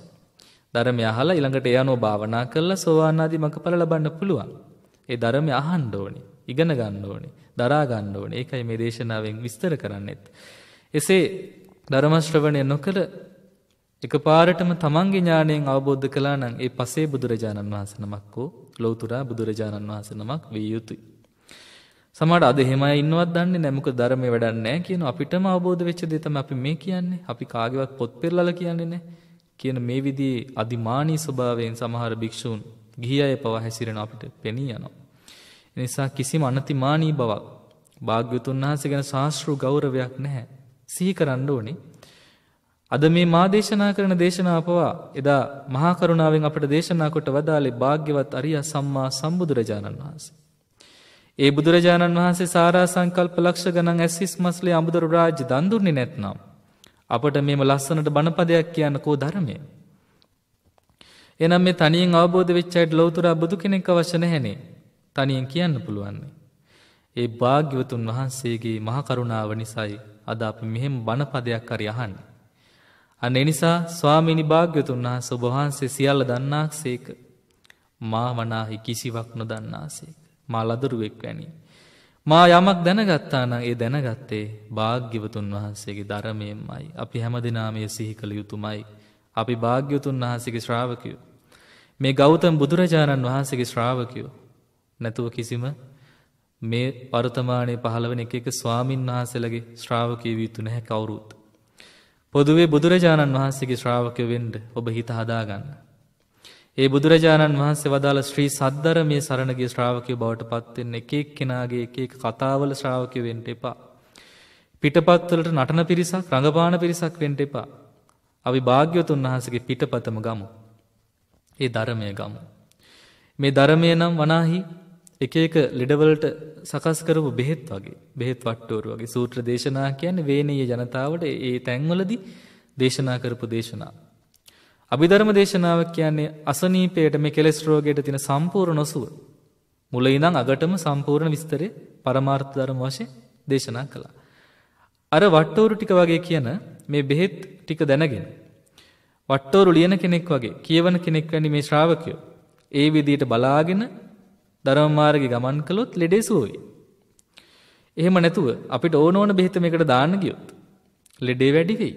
ධර්මය අහලා ඊළඟට ඒ අනුව භාවනා කරලා සෝවාන් ආදී මඟඵල ලබන්න පුළුවන්. ඒ ධර්මය අහන්න ඕනේ, ඉගෙන ගන්න ඕනේ, දරා ගන්න ඕනේ. ඒකයි මේ දේශනාවෙන් විස්තර කරන්නේත්. එසේ ධර්ම ශ්‍රවණය නොකර එකපාරටම තමන්ගේ ඥාණයෙන් අවබෝධ කළා නම් ඒ පසේ බුදුරජාණන් වහන්සේ නමක් වූ ලෞතුරා බුදුරජාණන් වහන්සේ නමක් විය යුතුයි. සමහර අද එහෙමයි ඉන්නවත් දන්නේ නැහැ මොකද ධර්මයේ වැඩක් නැහැ කියන අපිටම අවබෝධ වෙච්ච දේ තමයි අපි මේ කියන්නේ. අපි කාගේවත් පොත් පෙරලලා කියන්නේ නැහැ. කියන මේ විදිහේ අදිමානී ස්වභාවයෙන් සමහර භික්ෂූන් ගිහි අය පවා හැසිරෙන අපිට පෙනී යනවා. එනිසා කිසිම අනතිමානී බවක් භාග්‍යතුන් වහන්සේ ගැන ශාස්ත්‍ර ගෞරවයක් නැහැ. සිහි කරන්න ඕනේ අද මේ මා දේශනා කරන දේශනා පවා එදා මහා කරුණාවෙන් අපට දේශනා කොට වදාළේ භාග්‍යවත් අරිය සම්මා සම්බුදුරජාණන් වහන්සේ. ඒ බුදුරජාණන් වහන්සේ සාරා සංකල්ප ලක්ෂ ගණන් ඇස්සිස් මස්ලේ අමුදුරු රාජ්‍ය දන් දුන්නේ නැත්නම් අපට මේම ලස්සනට බණපදයක් කියන්න කෝ ධර්මය. එනම් මේ තනියෙන් අවබෝධ වෙච්ච අයට ලෞතර බුදු කෙනෙක් අවශ්‍ය නැහැනේ. තනියෙන් කියන්න පුළුවන්නේ. ඒ භාග්‍යවතුන් වහන්සේගේ මහා කරුණාව නිසායි අද අපි මෙහෙම බණපදයක් හරි අහන්නේ. අන්න එනිසා ස්වාමිනි භාග්‍යතුන් වහස ඔබහන්සේ සියල්ල දන්නාක් සේක මා වනාහි කිසිවක් නොදන්නාසේක මා ලදරුවෙක් වැනි. මා යමක් දැනගත්තාන ඒ දැනගත්තේ භාග්‍යවතුන් වහන්සේගේ ධරමයෙන්මයි අපි හැම දෙනාමය සිහි කළ යුතුමයි අපි භාග්‍යවතුන් වහන්සේගේ ශ්‍රාවකයෝ. මේ ගෞතම් බුදුරජාණන් වහන්සේගේ ශ්‍රාවකයෝ නැතුව කිසිම මේ වර්තමානය පහළවන එක එක ස්වාමීන් වහන්සේලගේ ශ්‍රාවකය වීතු නැහැ කවුරුත්. පොදුවේ බුදුරජාණන් වහන්සේගේ ශ්‍රාවකය වෙන්ඩ ඔබ හිත හදාගන්න. ඒ බුදුරජාණන් වහන්සේ වදාළ ශ්‍රී සද්ධර මේ සරණගේ ශ්‍රාවකය බවට පත්වෙන් එකෙක් කෙනාගේ එකක් කතාවල ශ්‍රාවකය වෙන්ට එපා. පිටපත්වලට නටන පිරිසක් රඟපාන පිරිසක් වෙන්ට එපා. අවි භාග්‍යවතුන් වහන්සගේ පිටපතම ගමු. ඒ ධරමය ගමු. මේ ධරමය නම් වනාහි එක එක ලෙඩවලට සකස් කරපු බෙහෙත් වගේ බෙහෙත් වට්ටෝරු වගේ සූත්‍ර දේශනා කියන්නේ වේනීය ජනතාවට ඒ තැන්වලදී දේශනා කරපු දේශනා. අභිධර්ම දේශනාව කියන්නේ අසනීපයට මේ කෙලෙස් රෝගයට තියෙන සම්පූර්ණ නොසුව මුල ඉඳන් අගටම සම්පූර්ණ විස්තරේ පරමාර්ථ ධර්ම වශයෙන් දේශනා කළා. අර වට්ටෝරු ටික වගේ කියන මේ බෙහෙත් ටික දැනගෙන වට්ටෝරු ලියන කෙනෙක් වගේ කියවන කෙනෙක් වැනි මේ ශ්‍රාවකයෝ ඒ විදිහට බලාගෙන ධර්ම මාර්ගේ ගමන් කළොත් ලෙඩේ සුවයි. එහෙම නැතුව අපිට ඕන ඕන බෙහෙත මේකට දාන්න ගියොත් ලෙඩේ වැඩි වෙයි.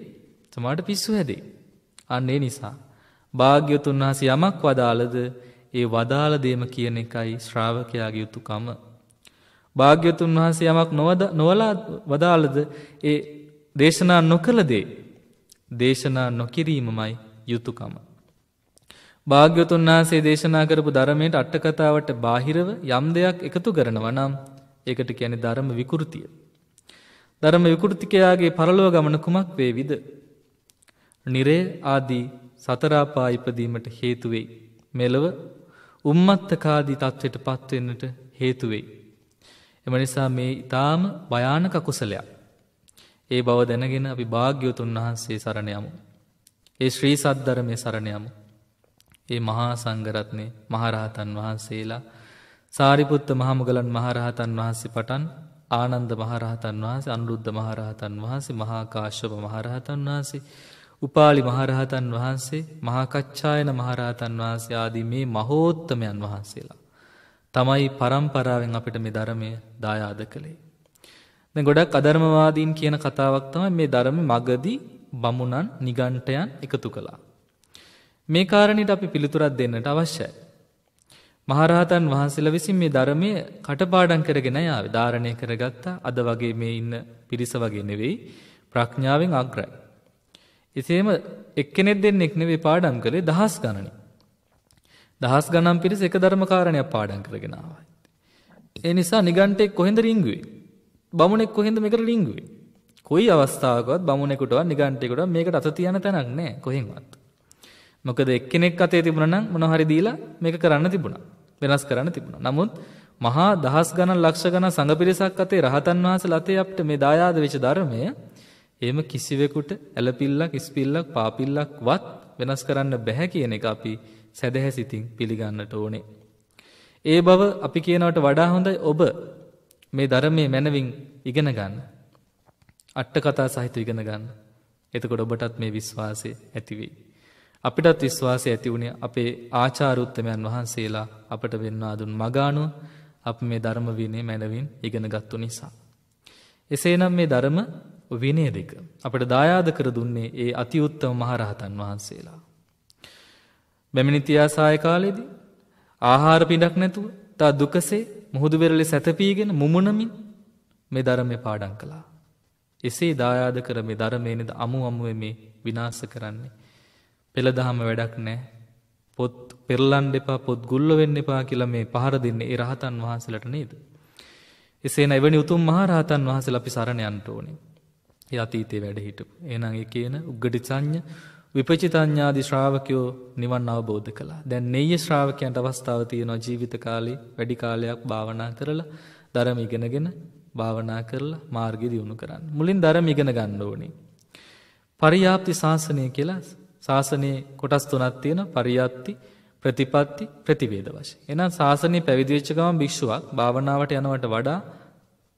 සමහරට පිස්සු හැදෙයි. අන්න ඒ නිසා භාග්‍යතුන් වහන්සේ යමක් වදාළද ඒ වදාළ දෙම කියන එකයි ශ්‍රාවකයාගේ යුතුයකම. භාග්‍යතුන් වහන්සේ යමක් නොවද නොවලා වදාළද ඒ දේශනා නොකළ දේ දේශනා නොකිරීමමයි යුතුයකම. භාග්‍යවතුන් වහන්සේ දේශනා කරපු ධර්මයට අටකතාවට බාහිරව යම් දෙයක් එකතු කරනවා නම් ඒකට කියන්නේ ධර්ම විකෘතිය. ධර්ම විකෘතිකයාගේ පරලොව ගමන කුමක් වේවිද? නිරේ ආදී සතරාපා ඉපදීමට හේතු වෙයි. මෙලව උම්මත්තකාදී தත්වෙට පත් වෙන්නට හේතු වෙයි. එම නිසා මේ ඊටාම භයානක කුසලයක්. ඒ බව දැනගෙන අපි භාග්‍යවතුන් වහන්සේ සරණ යමු. ඒ ශ්‍රී සද්ධර්මයේ සරණ යමු. ඒ මහා සංගරත්නය මහරහතන් වහන්සේලා සාරිපුත්ත මහමුගලන් මහරහතන් වහන්සේ පටන් ආනන්ද මහරහතන් වහන්සේ අනුරුද්ධ මහරහතන් වහන්සේ මහාකාශ්‍යප මහරහතන් වහන්සේ උපාලි මහරහතන් වහන්සේ මහාකච්ඡායන මහරහතන් වහන්සේ ආදී මේ මහෝත්තමයන් වහන්සේලා. තමයි පරම්පරාවෙන් අපිට මේ ධරමය දායාද කළේ. දැ ගොඩක් අධර්මවාදීන් කියන කතාවක් තමයි මේ ධරම මගදී බමුණන් නිගන්ටයන් එකතු කලා. මේ කාරණයට අපි පිළිතුරක් දෙන්නට අවශ්‍යයි. මහරහතන් වහන්සේලා විසින් මේ ධර්මය කටපාඩම් කරගෙන ආවේ ධාරණය කරගත්තා. අද වගේ මේ ඉන්න පිරිස වගේ නෙවෙයි ප්‍රඥාවෙන් අග්‍රයි. එසේම එක්කෙනෙක් දෙන්නෙක් නෙවෙයි පාඩම් කළේ දහස් ගණනින්. දහස් ගණන් පිරිස එක ධර්ම කාරණයක් පාඩම් කරගෙන ආවා. ඒ නිසා නිගණ්ඨෙක් කොහෙන්ද රිංගුවේ? බමුණෙක් කොහෙන්ද මේකට රිංගුවේ? කොයි අවස්ථාවකවත් බමුණෙකුටවත් නිගණ්ඨෙකුටවත් මේකට අත තියන තැනක් නැහැ කොහෙන්වත්. මොකද එක්කෙනෙක් අතේ තිබුණා නම් මොනව හරි දීලා මේක කරන්න තිබුණා. වෙනස් කරන්න තිබුණා. නමුත් මහා දහස් ගණන් ලක්ෂ ගණන් සංඝ පිරිසක් අතේ රහතන් වහන්සේලා අතේ අපිට මේ දායාද වෙච්ච ධර්මය එහෙම කිසිවෙකුට ඇලපිල්ලක්, ඉස්පිල්ලක්, පාපිල්ලක්වත් වෙනස් කරන්න බෑ කියන එක අපි සැදැහැසිතින් පිළිගන්නට ඕනේ. ඒ බව අපි කියනවට වඩා හොඳයි ඔබ මේ ධර්මයේ මැනවින් ඉගෙන ගන්න. අට කතා සහිත ඉගෙන ගන්න. එතකොට ඔබටත් මේ විශ්වාසය ඇති වෙයි. අපිටත් විශ්වාසය ඇති වුණේ අපේ ආචාරුත්තමයන් වහන්සේලා අපට වෙන්වා දුන් මගානු අප මේ ධර්ම විනේ මැනවින් ඉගෙන ගත්තු නිසා. එසේනම් මේ ධර්ම විනය දෙක අපට දායාද කර දුන්නේ ඒ අතිඋත්තම මහරහතන් වහන්සේලා. බැමිනිතියාසාය කාලෙදී ආහාර පිඩක් නැතුව තා දුකසේ මුහුදු වෙරලි සැතපීගෙන මුමුණමින් මේ ධර්මය පාඩන් කළා. එසේ දායාද කර මේ ධර්මයනද අමු අමුව මේ විනාස කරන්නේ. පෙළදහම වැඩක් නෑ. පොත් පෙරලන් දෙපා පොත් ගුල්ල වෙන්න එපා කියලා මේ පහර දෙන්නේ ඒ රහතන් වහන්සලට නේද. එසේ නැවැනි උතුම් මහරහතන් වහන්සල අපි සරණ යන්ට ඕනේ. ඒ අතීතේ වැඩ හිටපු. එහෙනම් ඒ කියන උග්ගටි සංඥා විපචිතඥාදි ශ්‍රාවකයෝ නිවන් අවබෝධ කළා. දැන් නෙය්‍ය ශ්‍රාවකයන්ට අවස්ථාව තියෙනවා ජීවිත කාලේ වැඩි කාලයක් භාවනා කරලා ධර්ම ඉගෙනගෙන භාවනා කරලා මාර්ගය දියුණු කරන්න. මුලින් ධර්ම ඉගෙන ගන්න ඕනේ. පරියාප්ති ශාසනය කියලා ශාසනයේ කොටස් තුනක් තියෙන පරියත්ති ප්‍රතිපatti ප්‍රතිවේද වශයෙන්. එහෙනම් ශාසනය පැවිදි වෙච්ච ගමන් භික්ෂුවක් භාවනාවට යනවට වඩා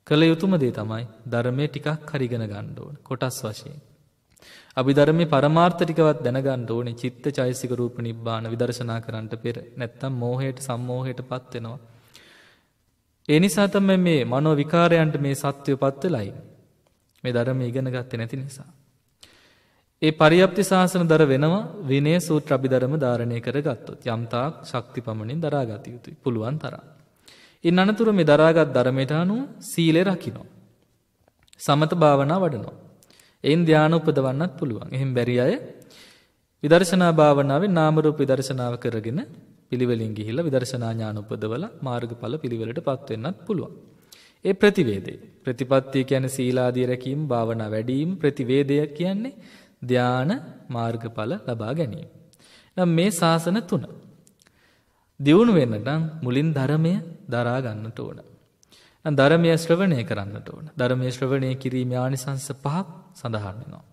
කළ යුතුම දේ තමයි ධර්මයේ ටිකක් හරි ඉගෙන ගන්න ඕන කොටස් වශයෙන්. අභිධර්මයේ පරමාර්ථ ටිකවත් දැනගන්න ඕනේ චිත්ත චෛසික රූප නිබ්බාන විදර්ශනා කරන්නට පෙර නැත්තම් මෝහයට සම්මෝහයටපත් වෙනවා. ඒ නිසා තමයි මේ මනෝ විකාරයන්ට මේ සත්‍යපත් වෙලා ඉන්නේ. මේ ධර්මයේ ඉගෙන ගත්තේ නැති නිසා. ඒ පරිියප්ති ශාසන දර වෙනවා විනේ සූත්‍ර අභිධරම ධාරණය කරගත්තොත් යම්තාක් ශක්ති පමණින් දරාගත යුතුයි පුළුවන් තරම්. ඉන් අනතුර මේ දරාගත් ධර්මයට අනුව සීලය රකිනෝ. සමත භාවනා වඩනෝ. එයින් ධ්‍යාන උපදවන්නත් පුළුවන්. එහෙම බැරි අය විදර්ශනා භාවනාවේ නාම රූප විදර්ශනාව කරගෙන පිළිවෙලින් ගිහිල්ලා විදර්ශනා ඥාන උපදවලා මාර්ගඵල පිළිවෙලටපත් වෙන්නත් පුළුවන්. ඒ ප්‍රතිවේදේ ප්‍රතිපත්තිය කියන්නේ සීලාදී රැකීම භාවනා වැඩි වීම ප්‍රතිවේදය කියන්නේ ධාන මාර්ගඵල ලබා ගැනීම. නම් මේ ශාසන තුන. දියුණු වෙන්න නම් මුලින් ධර්මය දරා ගන්නට ඕන. නම් ධර්මය ශ්‍රවණය කරන්නට ඕන. ධර්මය ශ්‍රවණය කිරීම ආනිසංස පහක් සඳහන් වෙනවා.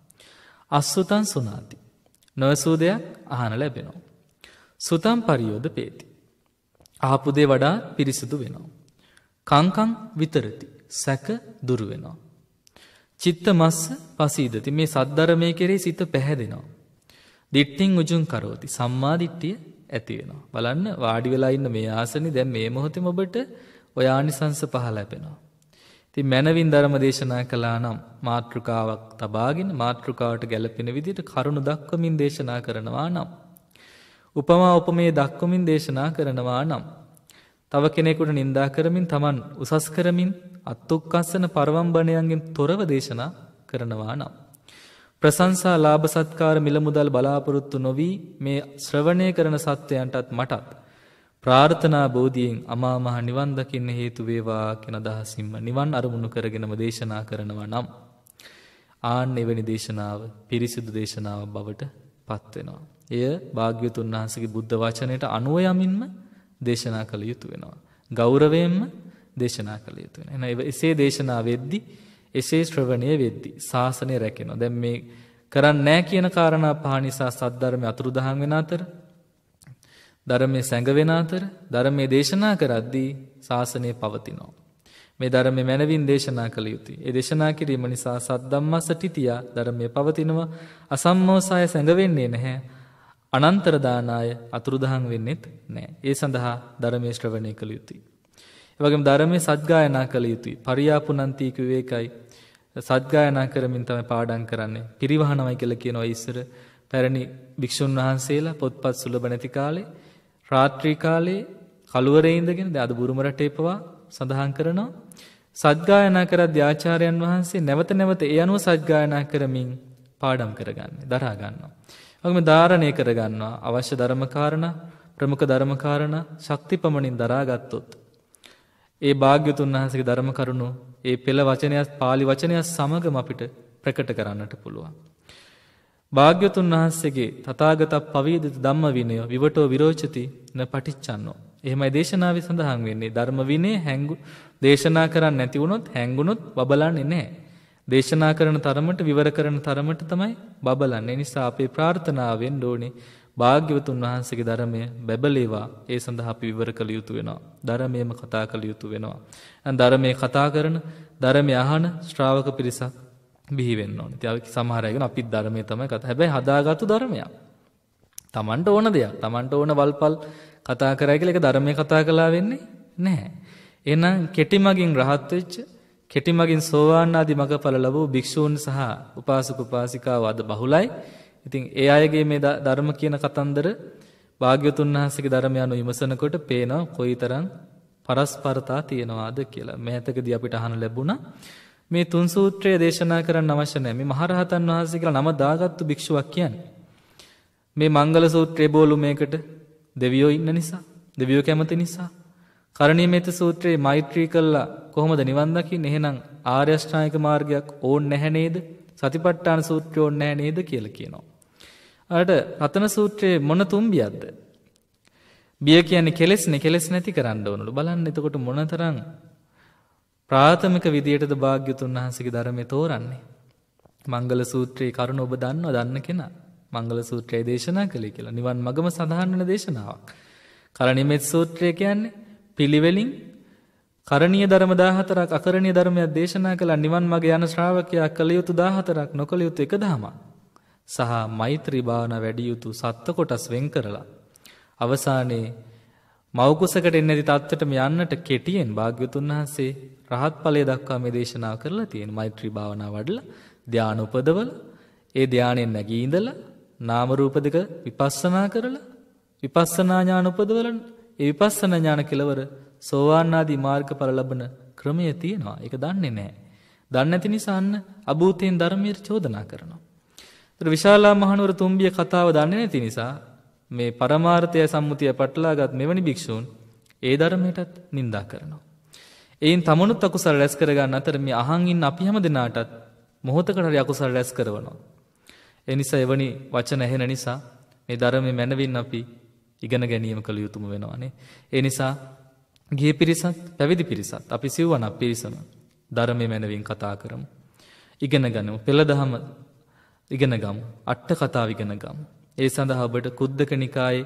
අසුතං සුනාති. නොයසූ දෙයක් අහන ලැබෙනවා. සුතම් පරියෝධ පේති. අහපු දේ වඩා පිරිසිදු වෙනවා. කංකං විතරති. සැක දුරු වෙනවා. චිත්ත මස්ස පසීදති මේ සද්ධරමය කෙරේ සිත පැහැදෙනවා. දිට්ටිං උජුන් කරෝති සම්මාධිට්ටිය ඇතිවෙනවා. බලන්න වාඩි වෙලා ඉන්න මේ ආසනි දැන් මේ මොහොතෙම ඔබට ඔයානිසංස පහල ලැබෙනවා. ති මැනවින් ධර්ම දේශනා කලා නම් මාතෘකාවක් තබාගෙන මාතෘකාවට ගැලපෙන විදිට කරුණු දක්වමින් දේශනා කරනවා නම්. උපමා උපමේ දක්වමින් දේශනා කරනවා නම්. තව කෙනෙකුට නින්දා කරමින් තමන් උසස් කරමින් අත්තුක්කස්සන පරවම්බනයන්ගෙන් තොරව දේශනා කරනවා නම්. ප්‍රසංසා ලාභ සත්කාර මිලමුදල් බලාපොරොත්තු නොවී මේ ශ්‍රවණය කරන සත්වයන්ටත් මටත්. ප්‍රාර්ථනා බෝධියෙන් අමාමහ නිවන් දකින්න හේතු වේවා කෙන දහසිම්ම නිවන් අරමුණු කරගෙනම දේශනා කරනවා නම්. ආන්න එවැනි දේශනාව පිරිසිදු දේශනාව බවට පත්වෙනවා. එය භාග්‍යතුන් වහන්සගේ බුද්ධ වචනයට අනුවයමින්ම දේශනා කළ යුතු වෙනවා. ගෞරවයෙන්ම දේශනා කළ යුතු වෙන. එහෙනම් එසේ දේශනා වෙද්දි එසේ ශ්‍රවණය වෙද්දි ශාසනය රැකෙනවා. දැන් මේ කරන්නේ නැහැ කියන කාරණා පහ නිසා සද්ධර්මයේ අතුරුදහන් වෙන අතර ධර්මයේ සැඟවෙන අතර ධර්මයේ දේශනා කරද්දී ශාසනය පවතිනවා. මේ ධර්මය මැනවින් දේශනා කළ යුතුයි. ඒ දේශනා කිරීම නිසා සද්දම්මසටිතියා ධර්මය පවතිනවා. අසම්මෝසාය සැඟවෙන්නේ නැහැ. අනන්තර දානාය අතුරුදහන් වෙන්නෙත් නැහැ. ඒ සඳහා ධර්මයේ ශ්‍රවණය කළ යුතුයි. එවැගේම ධර්මයේ සත්ගායනා කළ යුතුයි. පරියාපුනන්ති විවේකයි. සත්ගායනා කරමින් තමයි පාඩම් කරන්නේ. පිරිවහනමයි කියලා කියනවා ඉස්සර පැරණි භික්ෂුන් වහන්සේලා පොත්පත් සුලබ නැති කාලේ රාත්‍රී කාලේ කළුවරේ ඉඳගෙන දැන් අද බුරුම රටේ පවා සඳහන් කරනවා සත්ගායනා කරද්දී ආචාර්යයන් වහන්සේ නැවත නැවත ඒ අනුව සත්ගායනා කරමින් පාඩම් කරගන්නේ දරා ගන්නවා. වගේම ධාරණය කරගන්නවා අවශ්‍ය ධර්ම කාරණා ප්‍රමුඛ ධර්ම කාරණා ශක්තිපමණින් දරාගත්තොත් ඒ භාග්‍යතුන් වහන්සේගේ ධර්ම කරුණු ඒ පෙළ වචනයත් pāli වචනයත් සමගම අපිට ප්‍රකට කරන්නට පුළුවන්. භාග්‍යතුන් වහන්සේගේ තථාගත පවීදිත ධම්ම විනය විවටෝ විරෝචති න පටිච්චන්නෝ. එහෙමයි දේශනාවේ සඳහන් වෙන්නේ ධර්ම විනය හැංගු දේශනා කරන්නේ නැති වුණොත් හැංගුණොත් බබලන්නේ නැහැ. දේශනා කරන තරමට විවර කරන තරමට තමයි බබලන්නේ. නිසා අපේ ප්‍රාර්ථනාවෙන් ඕනේ භාග්‍යවතුන් වහන්සේගේ ධර්මය බැබලේවා ඒ සඳහා අපි විවර කළ යුතු වෙනවා. ධර්මයම කතා කළ යුතු වෙනවා. ධර්මය කතා කරන ධර්මය අහන ශ්‍රාවක පිරිසක් බිහිවෙන්න ඕන. ඉතින් සමහරයගෙන අපිත් ධර්මයේ තමයි කතා. හැබැයි හදාගත්තු ධර්මයක්. Tamanට ඕන දෙයක්. Tamanට ඕන වල්පල් කතා කරයි කියලා ඒක ධර්මයේ කතා කළා වෙන්නේ නැහැ. එහෙනම් කෙටි මගින් රහත් වෙච්ච කෙටි මගින් සෝවාන් ආදී මගඵල ලැබූ භික්ෂූන් සහ උපාසක උපාසිකාව අද බහුලයි. ඉතින් ඒ අයගේ මේ ධර්ම කියන කතන්දර භාග්‍යතුන් වහන්සේගේ ධර්මය අනුව විමසනකොට පේනවා කොයිතරම් පරස්පරතා තියෙනවාද කියලා. මෑතකදී අපිට අහන්න ලැබුණා. මේ තුන් සූත්‍රය දේශනා කරන්න අවශ්‍ය නැහැ. මේ මහරහතන් වහන්සේ කියලා නම දාගත්තු භික්ෂුවක් කියන්නේ. මේ මංගල සූත්‍රයේ බෝලු මේකට දෙවියෝ ඉන්න නිසා, දෙවියෝ කැමති නිසා. කරණීයමෙත සූත්‍රයේ මෛත්‍රී කළා කොහොමද නිවන් දකින්නේ? එහෙනම් ආර්ය අෂ්ටාංගික මාර්ගයක් ඕන් නැහැ නේද? සතිපට්ඨාන සූත්‍රය ඕනේ නේද කියලා කියනවා. අරට රතන සූත්‍රයේ මොන තුම්බියක්ද? බිය කියන්නේ කෙලෙස්නේ කෙලෙස් නැති කරන්න ඕනලු. බලන්න එතකොට මොනතරම් ප්‍රාථමික විදියටද භාග්‍යතුන් වහන්සේගේ ධර්මයේ තෝරන්නේ. මංගල සූත්‍රයේ කරුණ ඔබ දන්නව දන්න කෙනා. මංගල සූත්‍රය දේශනා කළේ කියලා. නිවන් මගම සඳහන් වෙන දේශනාවක්. කරණිමෙත් සූත්‍රය කියන්නේ පිළිවෙලින් කරණීය ධර්ම 14ක් අකරණීය ධර්මයක් දේශනා කළ නිවන් මාර්ග යන ශ්‍රාවකයා කළ යුතු 14ක් නොකළ යුතු එක දහමක්. සහ මෛත්‍රී භාවනා වැඩි යුතු සත්ත්ව කොටස් වෙන් කරලා අවසානයේ මෞකුසකට එන්නේ නැති தත්තටම යන්නට කෙටියෙන් භාග්‍යතුන් වහන්සේ රහත් ඵලය දක්වා මේ දේශනා කරලා තියෙන මෛත්‍රී භාවනා වඩලා ධානය උපදවල ඒ ධානයෙන් නැගී ඉඳලා නාම රූප දෙක විපස්සනා කරලා විපස්සනා ඥාන උපදවල ඒ විපස්සනා ඥාන කෙලවර සෝවාන් ආදී මාර්ගඵල ලබන ක්‍රමය තියෙනවා. ඒක දන්නේ නැහැ. දන්නේ නැති නිසා අන්න අභූතයෙන් ධර්මයේ චෝදනා කරනවා. ඒතර විශාලා මහනුවර තුම්බිය කතාව දන්නේ නැති නිසා මේ පරමාර්ථය සම්මුතිය පටලාගත් මෙවැනි භික්ෂූන් ඒ ධර්මයටත් නිඳා කරනවා. එයින් තමනුත් අකුසල් රැස් කරගන්න අතර මේ අහන් ඉන්න අපි හැම දිනාටත් මොහොතකට හරි අකුසල් රැස් කරනවා. ඒ නිසා එවැනි වචන ඇහෙන නිසා මේ ධර්මයේ මැනවින් අපි ඉගෙන ගැනීම කළ යුතුම වෙනවානේ. ඒ නිසා ගිය පිරිසත් පැවිදි පිරිසත් අපි සිව්වනක් පිරිසම ධර්මය මැනවින් කතා කරමු. ඉගෙන ගනු පෙළදහම ඉගෙන ගම් අට්ට කතාව ඉගෙන ගම්. ඒ සඳහා ඔබට කුද්දක නිකායේ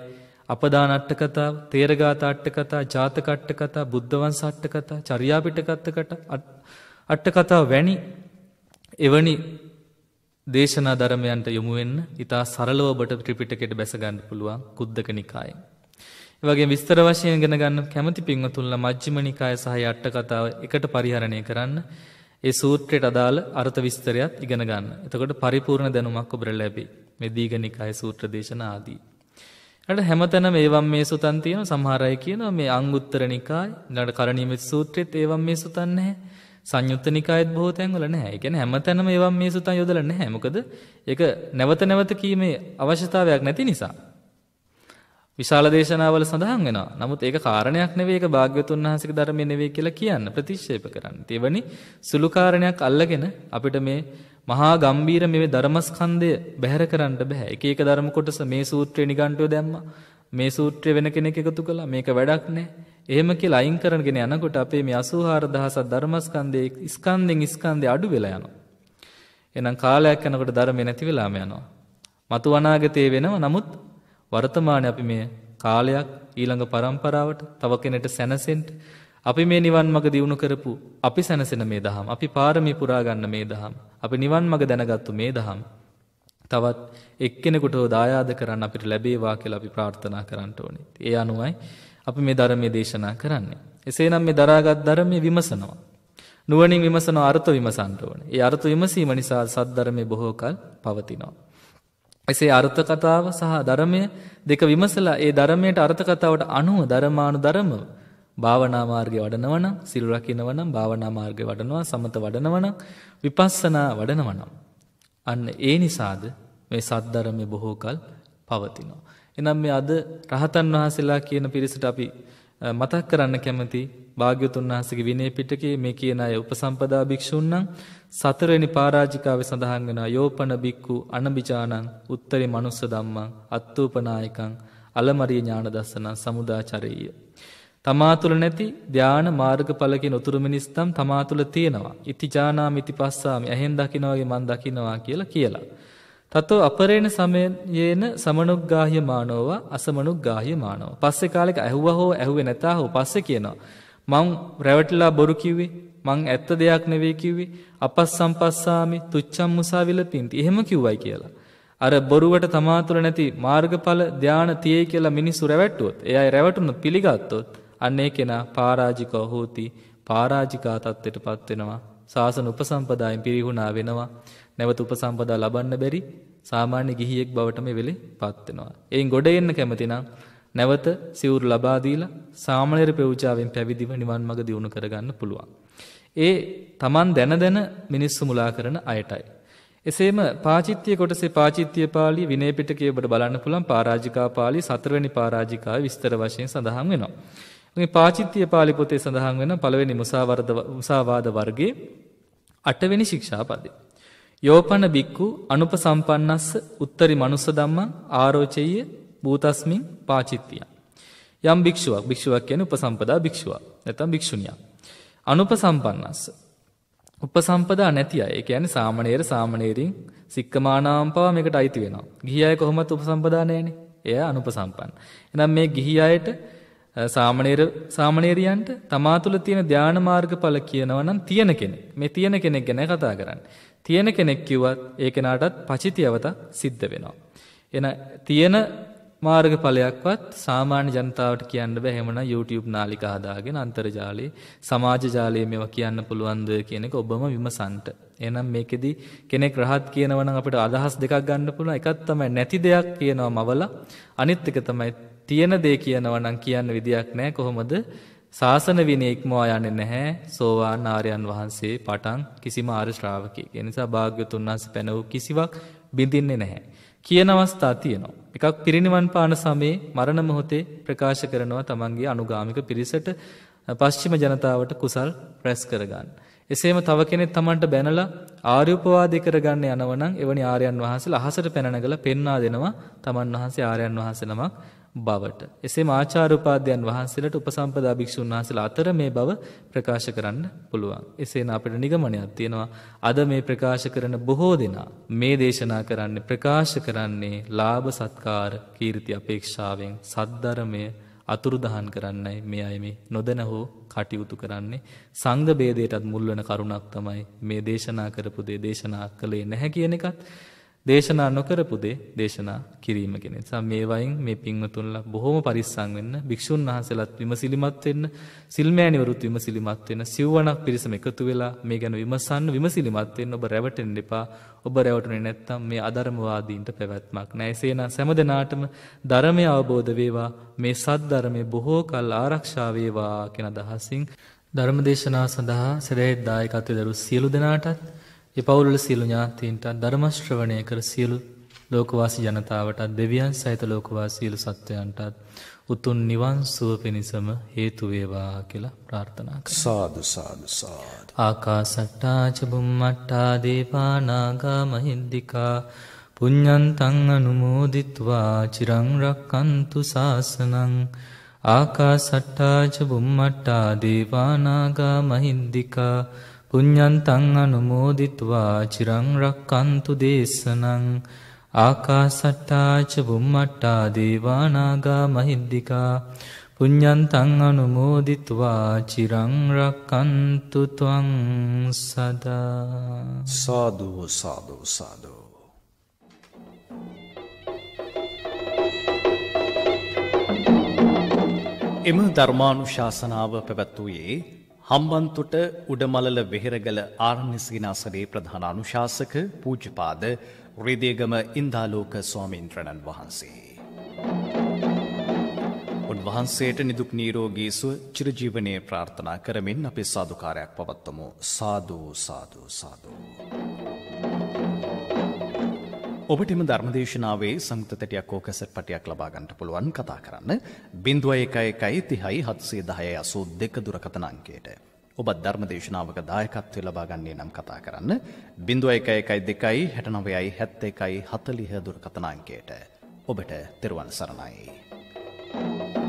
අපදාන අට්ට කතා තේරගාත අට්ට කතා ජාතකට්ට කතා බුද්ධවන් සට්ට කතා චරියාපිට කත්තකට අට්ට කතාව වැනි එවැනි දේශනා ධර්මයන්ට යොමුවෙන්න ඉතා සරලෝබට ත්‍රිපිටකෙට බැසගන්න පුළුවන් කුද්දක නිකායෙන්. වගේ විස්තර වශයෙන් ගෙන ගන්න කැමති පින්වතුන්ලා මජ්ක්‍ධිම නිකාය සහ යට කතාව එකට පරිහරණය කරන්න. ඒ සූත්‍රයට අදාළ අර්ථ විස්තරයත් ඉගෙන ගන්න. එතකොට පරිපූර්ණ දැනුමක් ඔබට ලැබේ. මේ දීඝනිකාය සූත්‍ර දේශනා ආදී. ඊට හැමතැනම ඒවම් මේ සුතන් තියෙන සමහර අය කියනවා මේ අංගුත්තර නිකාය, ඊළඟට කරණීයමෙත් සූත්‍රෙත් ඒවම් මේ සුතන් නැහැ. සංයුත්ත නිකායත් බොහෝ තැන්වල නැහැ. ඒ කියන්නේ හැමතැනම ඒවම් මේ සුතන් යොදලා නැහැ. මොකද ඒක නැවත නැවත කීමේ අවශ්‍යතාවයක් නැති නිසා. විශාල දේශනාවල සඳහන් වෙනවා. නමුත් ඒක කාරණයක් නෙවෙයි ඒක භාග්‍යවතුන් වහන්සේගේ ධර්මයේ නෙවෙයි කියලා කියන්න ප්‍රතික්ෂේප කරන්න. එවැනි සුළු කාරණයක් අල්ලගෙන අපිට මේ මහා ගම්බීර මේ ධර්මස්කන්ධය බැහැර කරන්න බෑ. එක එක ධර්ම කොටස මේ සූත්‍රේ නිගණ්ඨය දැම්මා. මේ සූත්‍රය වෙන කෙනෙක් එකතු කළා. මේක වැඩක් නෑ. එහෙම කියලා අයින් කරගෙන යනකොට අපේ මේ 84000ක් ධර්මස්කන්ධයේ ස්කන්ධෙන් ස්කන්ධය අඩු වෙලා යනවා. එහෙනම් කාලයක් යනකොට ධර්මේ නැති වෙලාම යනවා. මතු අනාගතේ වෙනව. නමුත් වර්තමානයේ අපි මේ කාලයක් ඊළඟ પરම්පරාවට තව කෙනෙට සැනසෙන්න අපි මේ නිවන් මඟ දියුණු කරපු අපි සැනසෙන මේ දහම් අපි පාරමී පුරා ගන්න මේ දහම් අපි නිවන් මඟ දැනගත්තු මේ දහම් තවත් එක්කෙනෙකුට දායාද කරන්න අපිට ලැබේවා කියලා අපි ප්‍රාර්ථනා කරන්න ඕනේ. ඒ අනුවයි අපි මේ ධර්මයේ දේශනා කරන්නේ. එසේනම් මේ දරාගත් ධර්මයේ විමසනවා. නුවණින් විමසන අර්ථ විමසන්න ඕනේ. ඒ අර්ථ විමසීම නිසා සත්‍ය ධර්මයේ බොහෝ කල් පවතිනවා. එසේ අර්ථ කතාව සහ ධර්මය දෙක විමසලා ඒ ධර්මයට අර්ථ කතාවට අනුව ධර්මානු ධර්මව භාවනා මාර්ගය වඩනවනම් සිල් රකින්නවනම් භාවනා මාර්ගය වඩනවා සමත වඩනවනම් විපස්සනා වඩනවනම් අන්න ඒ නිසාද මේ සද්ධර්මය බොහෝ කල් පවතිනවා. එනම් මේ අද රහතන් වහන්සේලා කියන පිරිසට අපි මතක් කරන්න කැමති භාග්‍යතුන් වහන්සේගේ විනය පිටකයේ මේ කියන අය උපසම්පදා භික්ෂුන් නම් සතරවෙනි පරාජිකාවේ සඳහන් වෙනවා යෝපන බික්කු අනබිජානං උත්තරේ මනුස්ස ධම්මං අත්ූපනායකං අලමරිය ඥාන දසන සමුදාචරෙය තමා තුළ නැති ධාන මාර්ගඵල කියන උතුරු මිනිස් තම් තමා තුළ තියෙනවා ඉතිජානාමිති පස්සාමි ඇහෙන් දකිනවා වගේ මන් දකිනවා කියලා කියලා තතෝ අපරේණ සමයේන සමනුග්ගාහ්‍ය මානෝවා අසමනුග්ගාහ්‍ය මානෝ පස්සේ කාලෙක ඇහුවා හෝ ඇහුවේ නැතා හෝ පස්සේ කියනවා මං රැවටලා බොරු කිව්වේ මං ඇත්ත දෙයක් නෙවේ කිව්වේ අපස් සම්පස්සාමි තුච්චම් මුසා විලපින්ති එහෙම කිව්වයි කියලා. අර බොරුවට තමා තුළ නැති මාර්ගඵල ධාන තියේ කියලා මිනිස්සු රැවට්ටුවොත් එයයි රැවටුණු පිළිගත්තොත් අන්න ඒ කෙනා පරාජිකව හෝති පරාජිකා තත්ත්වයටපත් වෙනවා. සාසන උපසම්පදායෙන් පිරිහුණා වෙනවා. නැවත උපසම්පදා ලබන්න බැරි සාමාන්‍ය ගිහියෙක් බවට මේ වෙලේ පත් වෙනවා. එයින් ගොඩ එන්න කැමති නම් නැවත සිවුරු ලබා දීලා සාමණේර පෙවුචාවෙන් පැවිදිව නිවන් මඟ දියුණු කරගන්න පුළුවන්. ඒ Taman දැන දැන මිනිස්සු මුලා කරන අයටයි. එසේම පාචිත්‍ය කොටසේ පාචිත්‍ය පාළි විනය පිටකයේ ඔබට බලන්න පුළුවන් පරාජිකා පාළි සතරවෙනි පරාජිකාවේ විස්තර වශයෙන් සඳහන් වෙනවා. මේ පාචිත්‍ය පාළි පොතේ සඳහන් වෙන පළවෙනි මුසාවරද මුසාවාද වර්ගයේ අටවෙනි ශික්ෂාපදය. යෝපන බික්කු අනුපසම්පන්නස්ස උත්තරි මනුස්ස ධම්මං ආරෝචෙය්‍ය භූතස්මින් පාචිත්තිය. යම් භික්ෂුවක් භික්ෂුවක් කියන උපසම්පදා භික්ෂුව නැතම් භික්ෂුණිය. අනුපසම්පන්නස්ස. උපසම්පදා නැති අය ඒ කියන්නේ සාමණේර සාමණේරින් සික්කමානාම් පවා මේකට අයිති වෙනවා. ගිහි අය කොහොමත් උපසම්පදා නැහැනේ. එයා අනුපසම්පන්න. එහෙනම් මේ ගිහි අයට සාමනේර සාමනේරියන්ට තමා තුළ තියෙන ධාන මාර්ගඵල කියනවා නම් තියෙන කෙනෙක්. මේ තියෙන කෙනෙක් ගැන කතා කරන්නේ. තියෙන කෙනෙක් කිව්වත් ඒ කෙනාටත් පචිතියවත සිද්ධ වෙනවා. එන තියෙන මාර්ග පලයක්වත් සාමාන්‍ය ජනතාවට කියන්න බැහෙමන YouTube නාලික හදාගෙන අන්තර්ජාලයේ සමාජ ජාලය මෙව කියන්න පුළුවන්ද කියනෙක ඔබම විමසන්ට. එනම් මේකෙදි කෙනෙක් රහත් කියනවන අපට අදහස් දෙකක් ගන්න පුළුව එකත් තමයි නැති දෙයක් කියනවා මවල අනිත් එක තමයි තියෙන දේ කියනවනම් කියන්න විදියක් නෑ කොහොමද ශාසන විනය ඉක්මවා යන්නේ නැහැ සෝවාන් ආර්යයන් වහන්සේ පටන් කිසිම ආර්ය ශ්‍රාවකයෙක්. ඒ නිසා භාග්‍යතුන් වහන්සේ පැන වූ කිසිවක් බිඳින්නේ නැහැ. කියන අවස්ථා තියෙනවා. එකක් පිරිනිවන් පාන සමයේ මරණ මොහොතේ ප්‍රකාශ කරනවා තමන්ගේ අනුගාමික පිරිසට පශ්චිම ජනතාවට කුසල් ප්‍රැස් කරගන්න. එසේම තව කෙනෙක් තමන්ට බැනලා ආර්යෝපවාදය කරගන්න යනවනම් එවැනි ආර්යයන් වහන්සේලා අහසට පැනනගලා පෙන්වා දෙනවා තමන් වහන්සේ ආර්යයන් වහන්සේ නමක් බවට. එසේ ආචාරෝපාදයන් වහන්සේලට උපසම්පදා භික්ෂුන් වහන්සේලා අතර මේ බව ප්‍රකාශ කරන්න පුළුවන්. එසේ අපිට නිගමනයක් තියෙනවා. අද මේ ප්‍රකාශ කරන බොහෝ දෙනා මේ දේශනා කරන්නේ ප්‍රකාශ කරන්නේ ලාභ සත්කාර කීර්ති අපේක්ෂාවෙන් සද්ධර්මය අතුරුදහන් කරන්නයි මේ අය මේ නොදැන හෝ කටයුතු කරන්නේ සංඝ බේදයටත් මුල් වෙන කරුණක් තමයි මේ දේශනා කරපු දේ දේශනා කළේ නැහැ කියන එකත් දේශනා නොකරපු දේ දේශනා කිරීම කෙන. නිසා මේ වයින් මේ පින්වතුන්ලා බොහොම පරිස්සම් වෙන්න, භික්ෂුන් වහන්සේලාත් විමසිලිමත් වෙන්න, සිල්මෑණිවරුත් විමසිලිමත් වෙන්න, සිව්වණක් පිරිසම එකතු වෙලා මේ ගැන විමසන්න විමසිලිමත් වෙන්න ඔබ රැවටෙන්න එපා. ඔබ රැවටුනේ නැත්තම් මේ අධර්මවාදීන්ට පැවැත්මක් නැහැ. එසේනම් සෑම ධර්මය අවබෝධ වේවා, මේ සද්ධර්මය බොහෝ කල් ආරක්ෂා වේවා කියන අදහසින් ධර්මදේශනා සඳහා සරේ දායකත්වයෙන් දරු සියලු දෙනාටත් ඒ පවුල්වල සියලු ඥාතීන්ට ධර්ම ශ්‍රවණය කර සියලු ලෝකවාසී ජනතාවටත් දෙවියන් සහිත ලෝකවාසී සියලු සත්වයන්ටත් උතුම් නිවන් සුව පිණිසම හේතු වේවා කියලා ප්‍රාර්ථනා කරනවා. සාදු සාදු සාදු. ආකාසට්ටා චබුම්මට්ටා දීපානාගා මහින්దికා පුඤ්ඤන්තං අනුමෝදිත්වා චිරං රක්칸තු සාසනං ආකාසට්ටා චබුම්මට්ටා දීපානාගා මහින්దికා පුඤ්ඤන්තං අනුමෝදිත්වා චිරං රක්칸තු දේශනං ආකාසට්ටා ච බුම්මට්ටා දේවානාගා මහිද්దికා පුඤ්ඤන්තං අනුමෝදිත්වා චිරං රක්칸තු ත්වං සදා සාදු සාදු සාදු එම ධර්මානුශාසනාව පැවැත්වුවේ හම්බන්තොට උඩමලල වෙහෙරගල ආරණ්‍යසීනාසනයේ ප්‍රධාන අනුශාසක පූජපාද රිදේගම ඉන්දාලෝක ස්වාමීන්ද්‍රණන් වහන්සේ. උන්වහන්සේට නිදුක් නීරෝගී සුව චිරජීවනයේ ප්‍රාර්ථනා කරමින් අපි සාධකාරයක් පවත්වමු සාධූ සාධූ සාධූ. ඔබට එම ධර්මදේශනාවේ සංතතටයක් ෝ කැසට් පටයක් ලබාගන්නට පුළුවන් කතා කරන්න බින්දුව එකයි එකයි තිහයි හත්සේ දහය අසූ දෙක දුරකතනංකයට. ඔබත් ධර්මදේශනාවක දායකත්වය ලබාගන්නේ නම් කතා කරන්න බිඳුව එක එකයි දෙකයි හැටනවයයි හැත්ත එකයි හතලිහ දුරකතනාංකයට. ඔබට තෙරුවන් සරණයි. Thank you.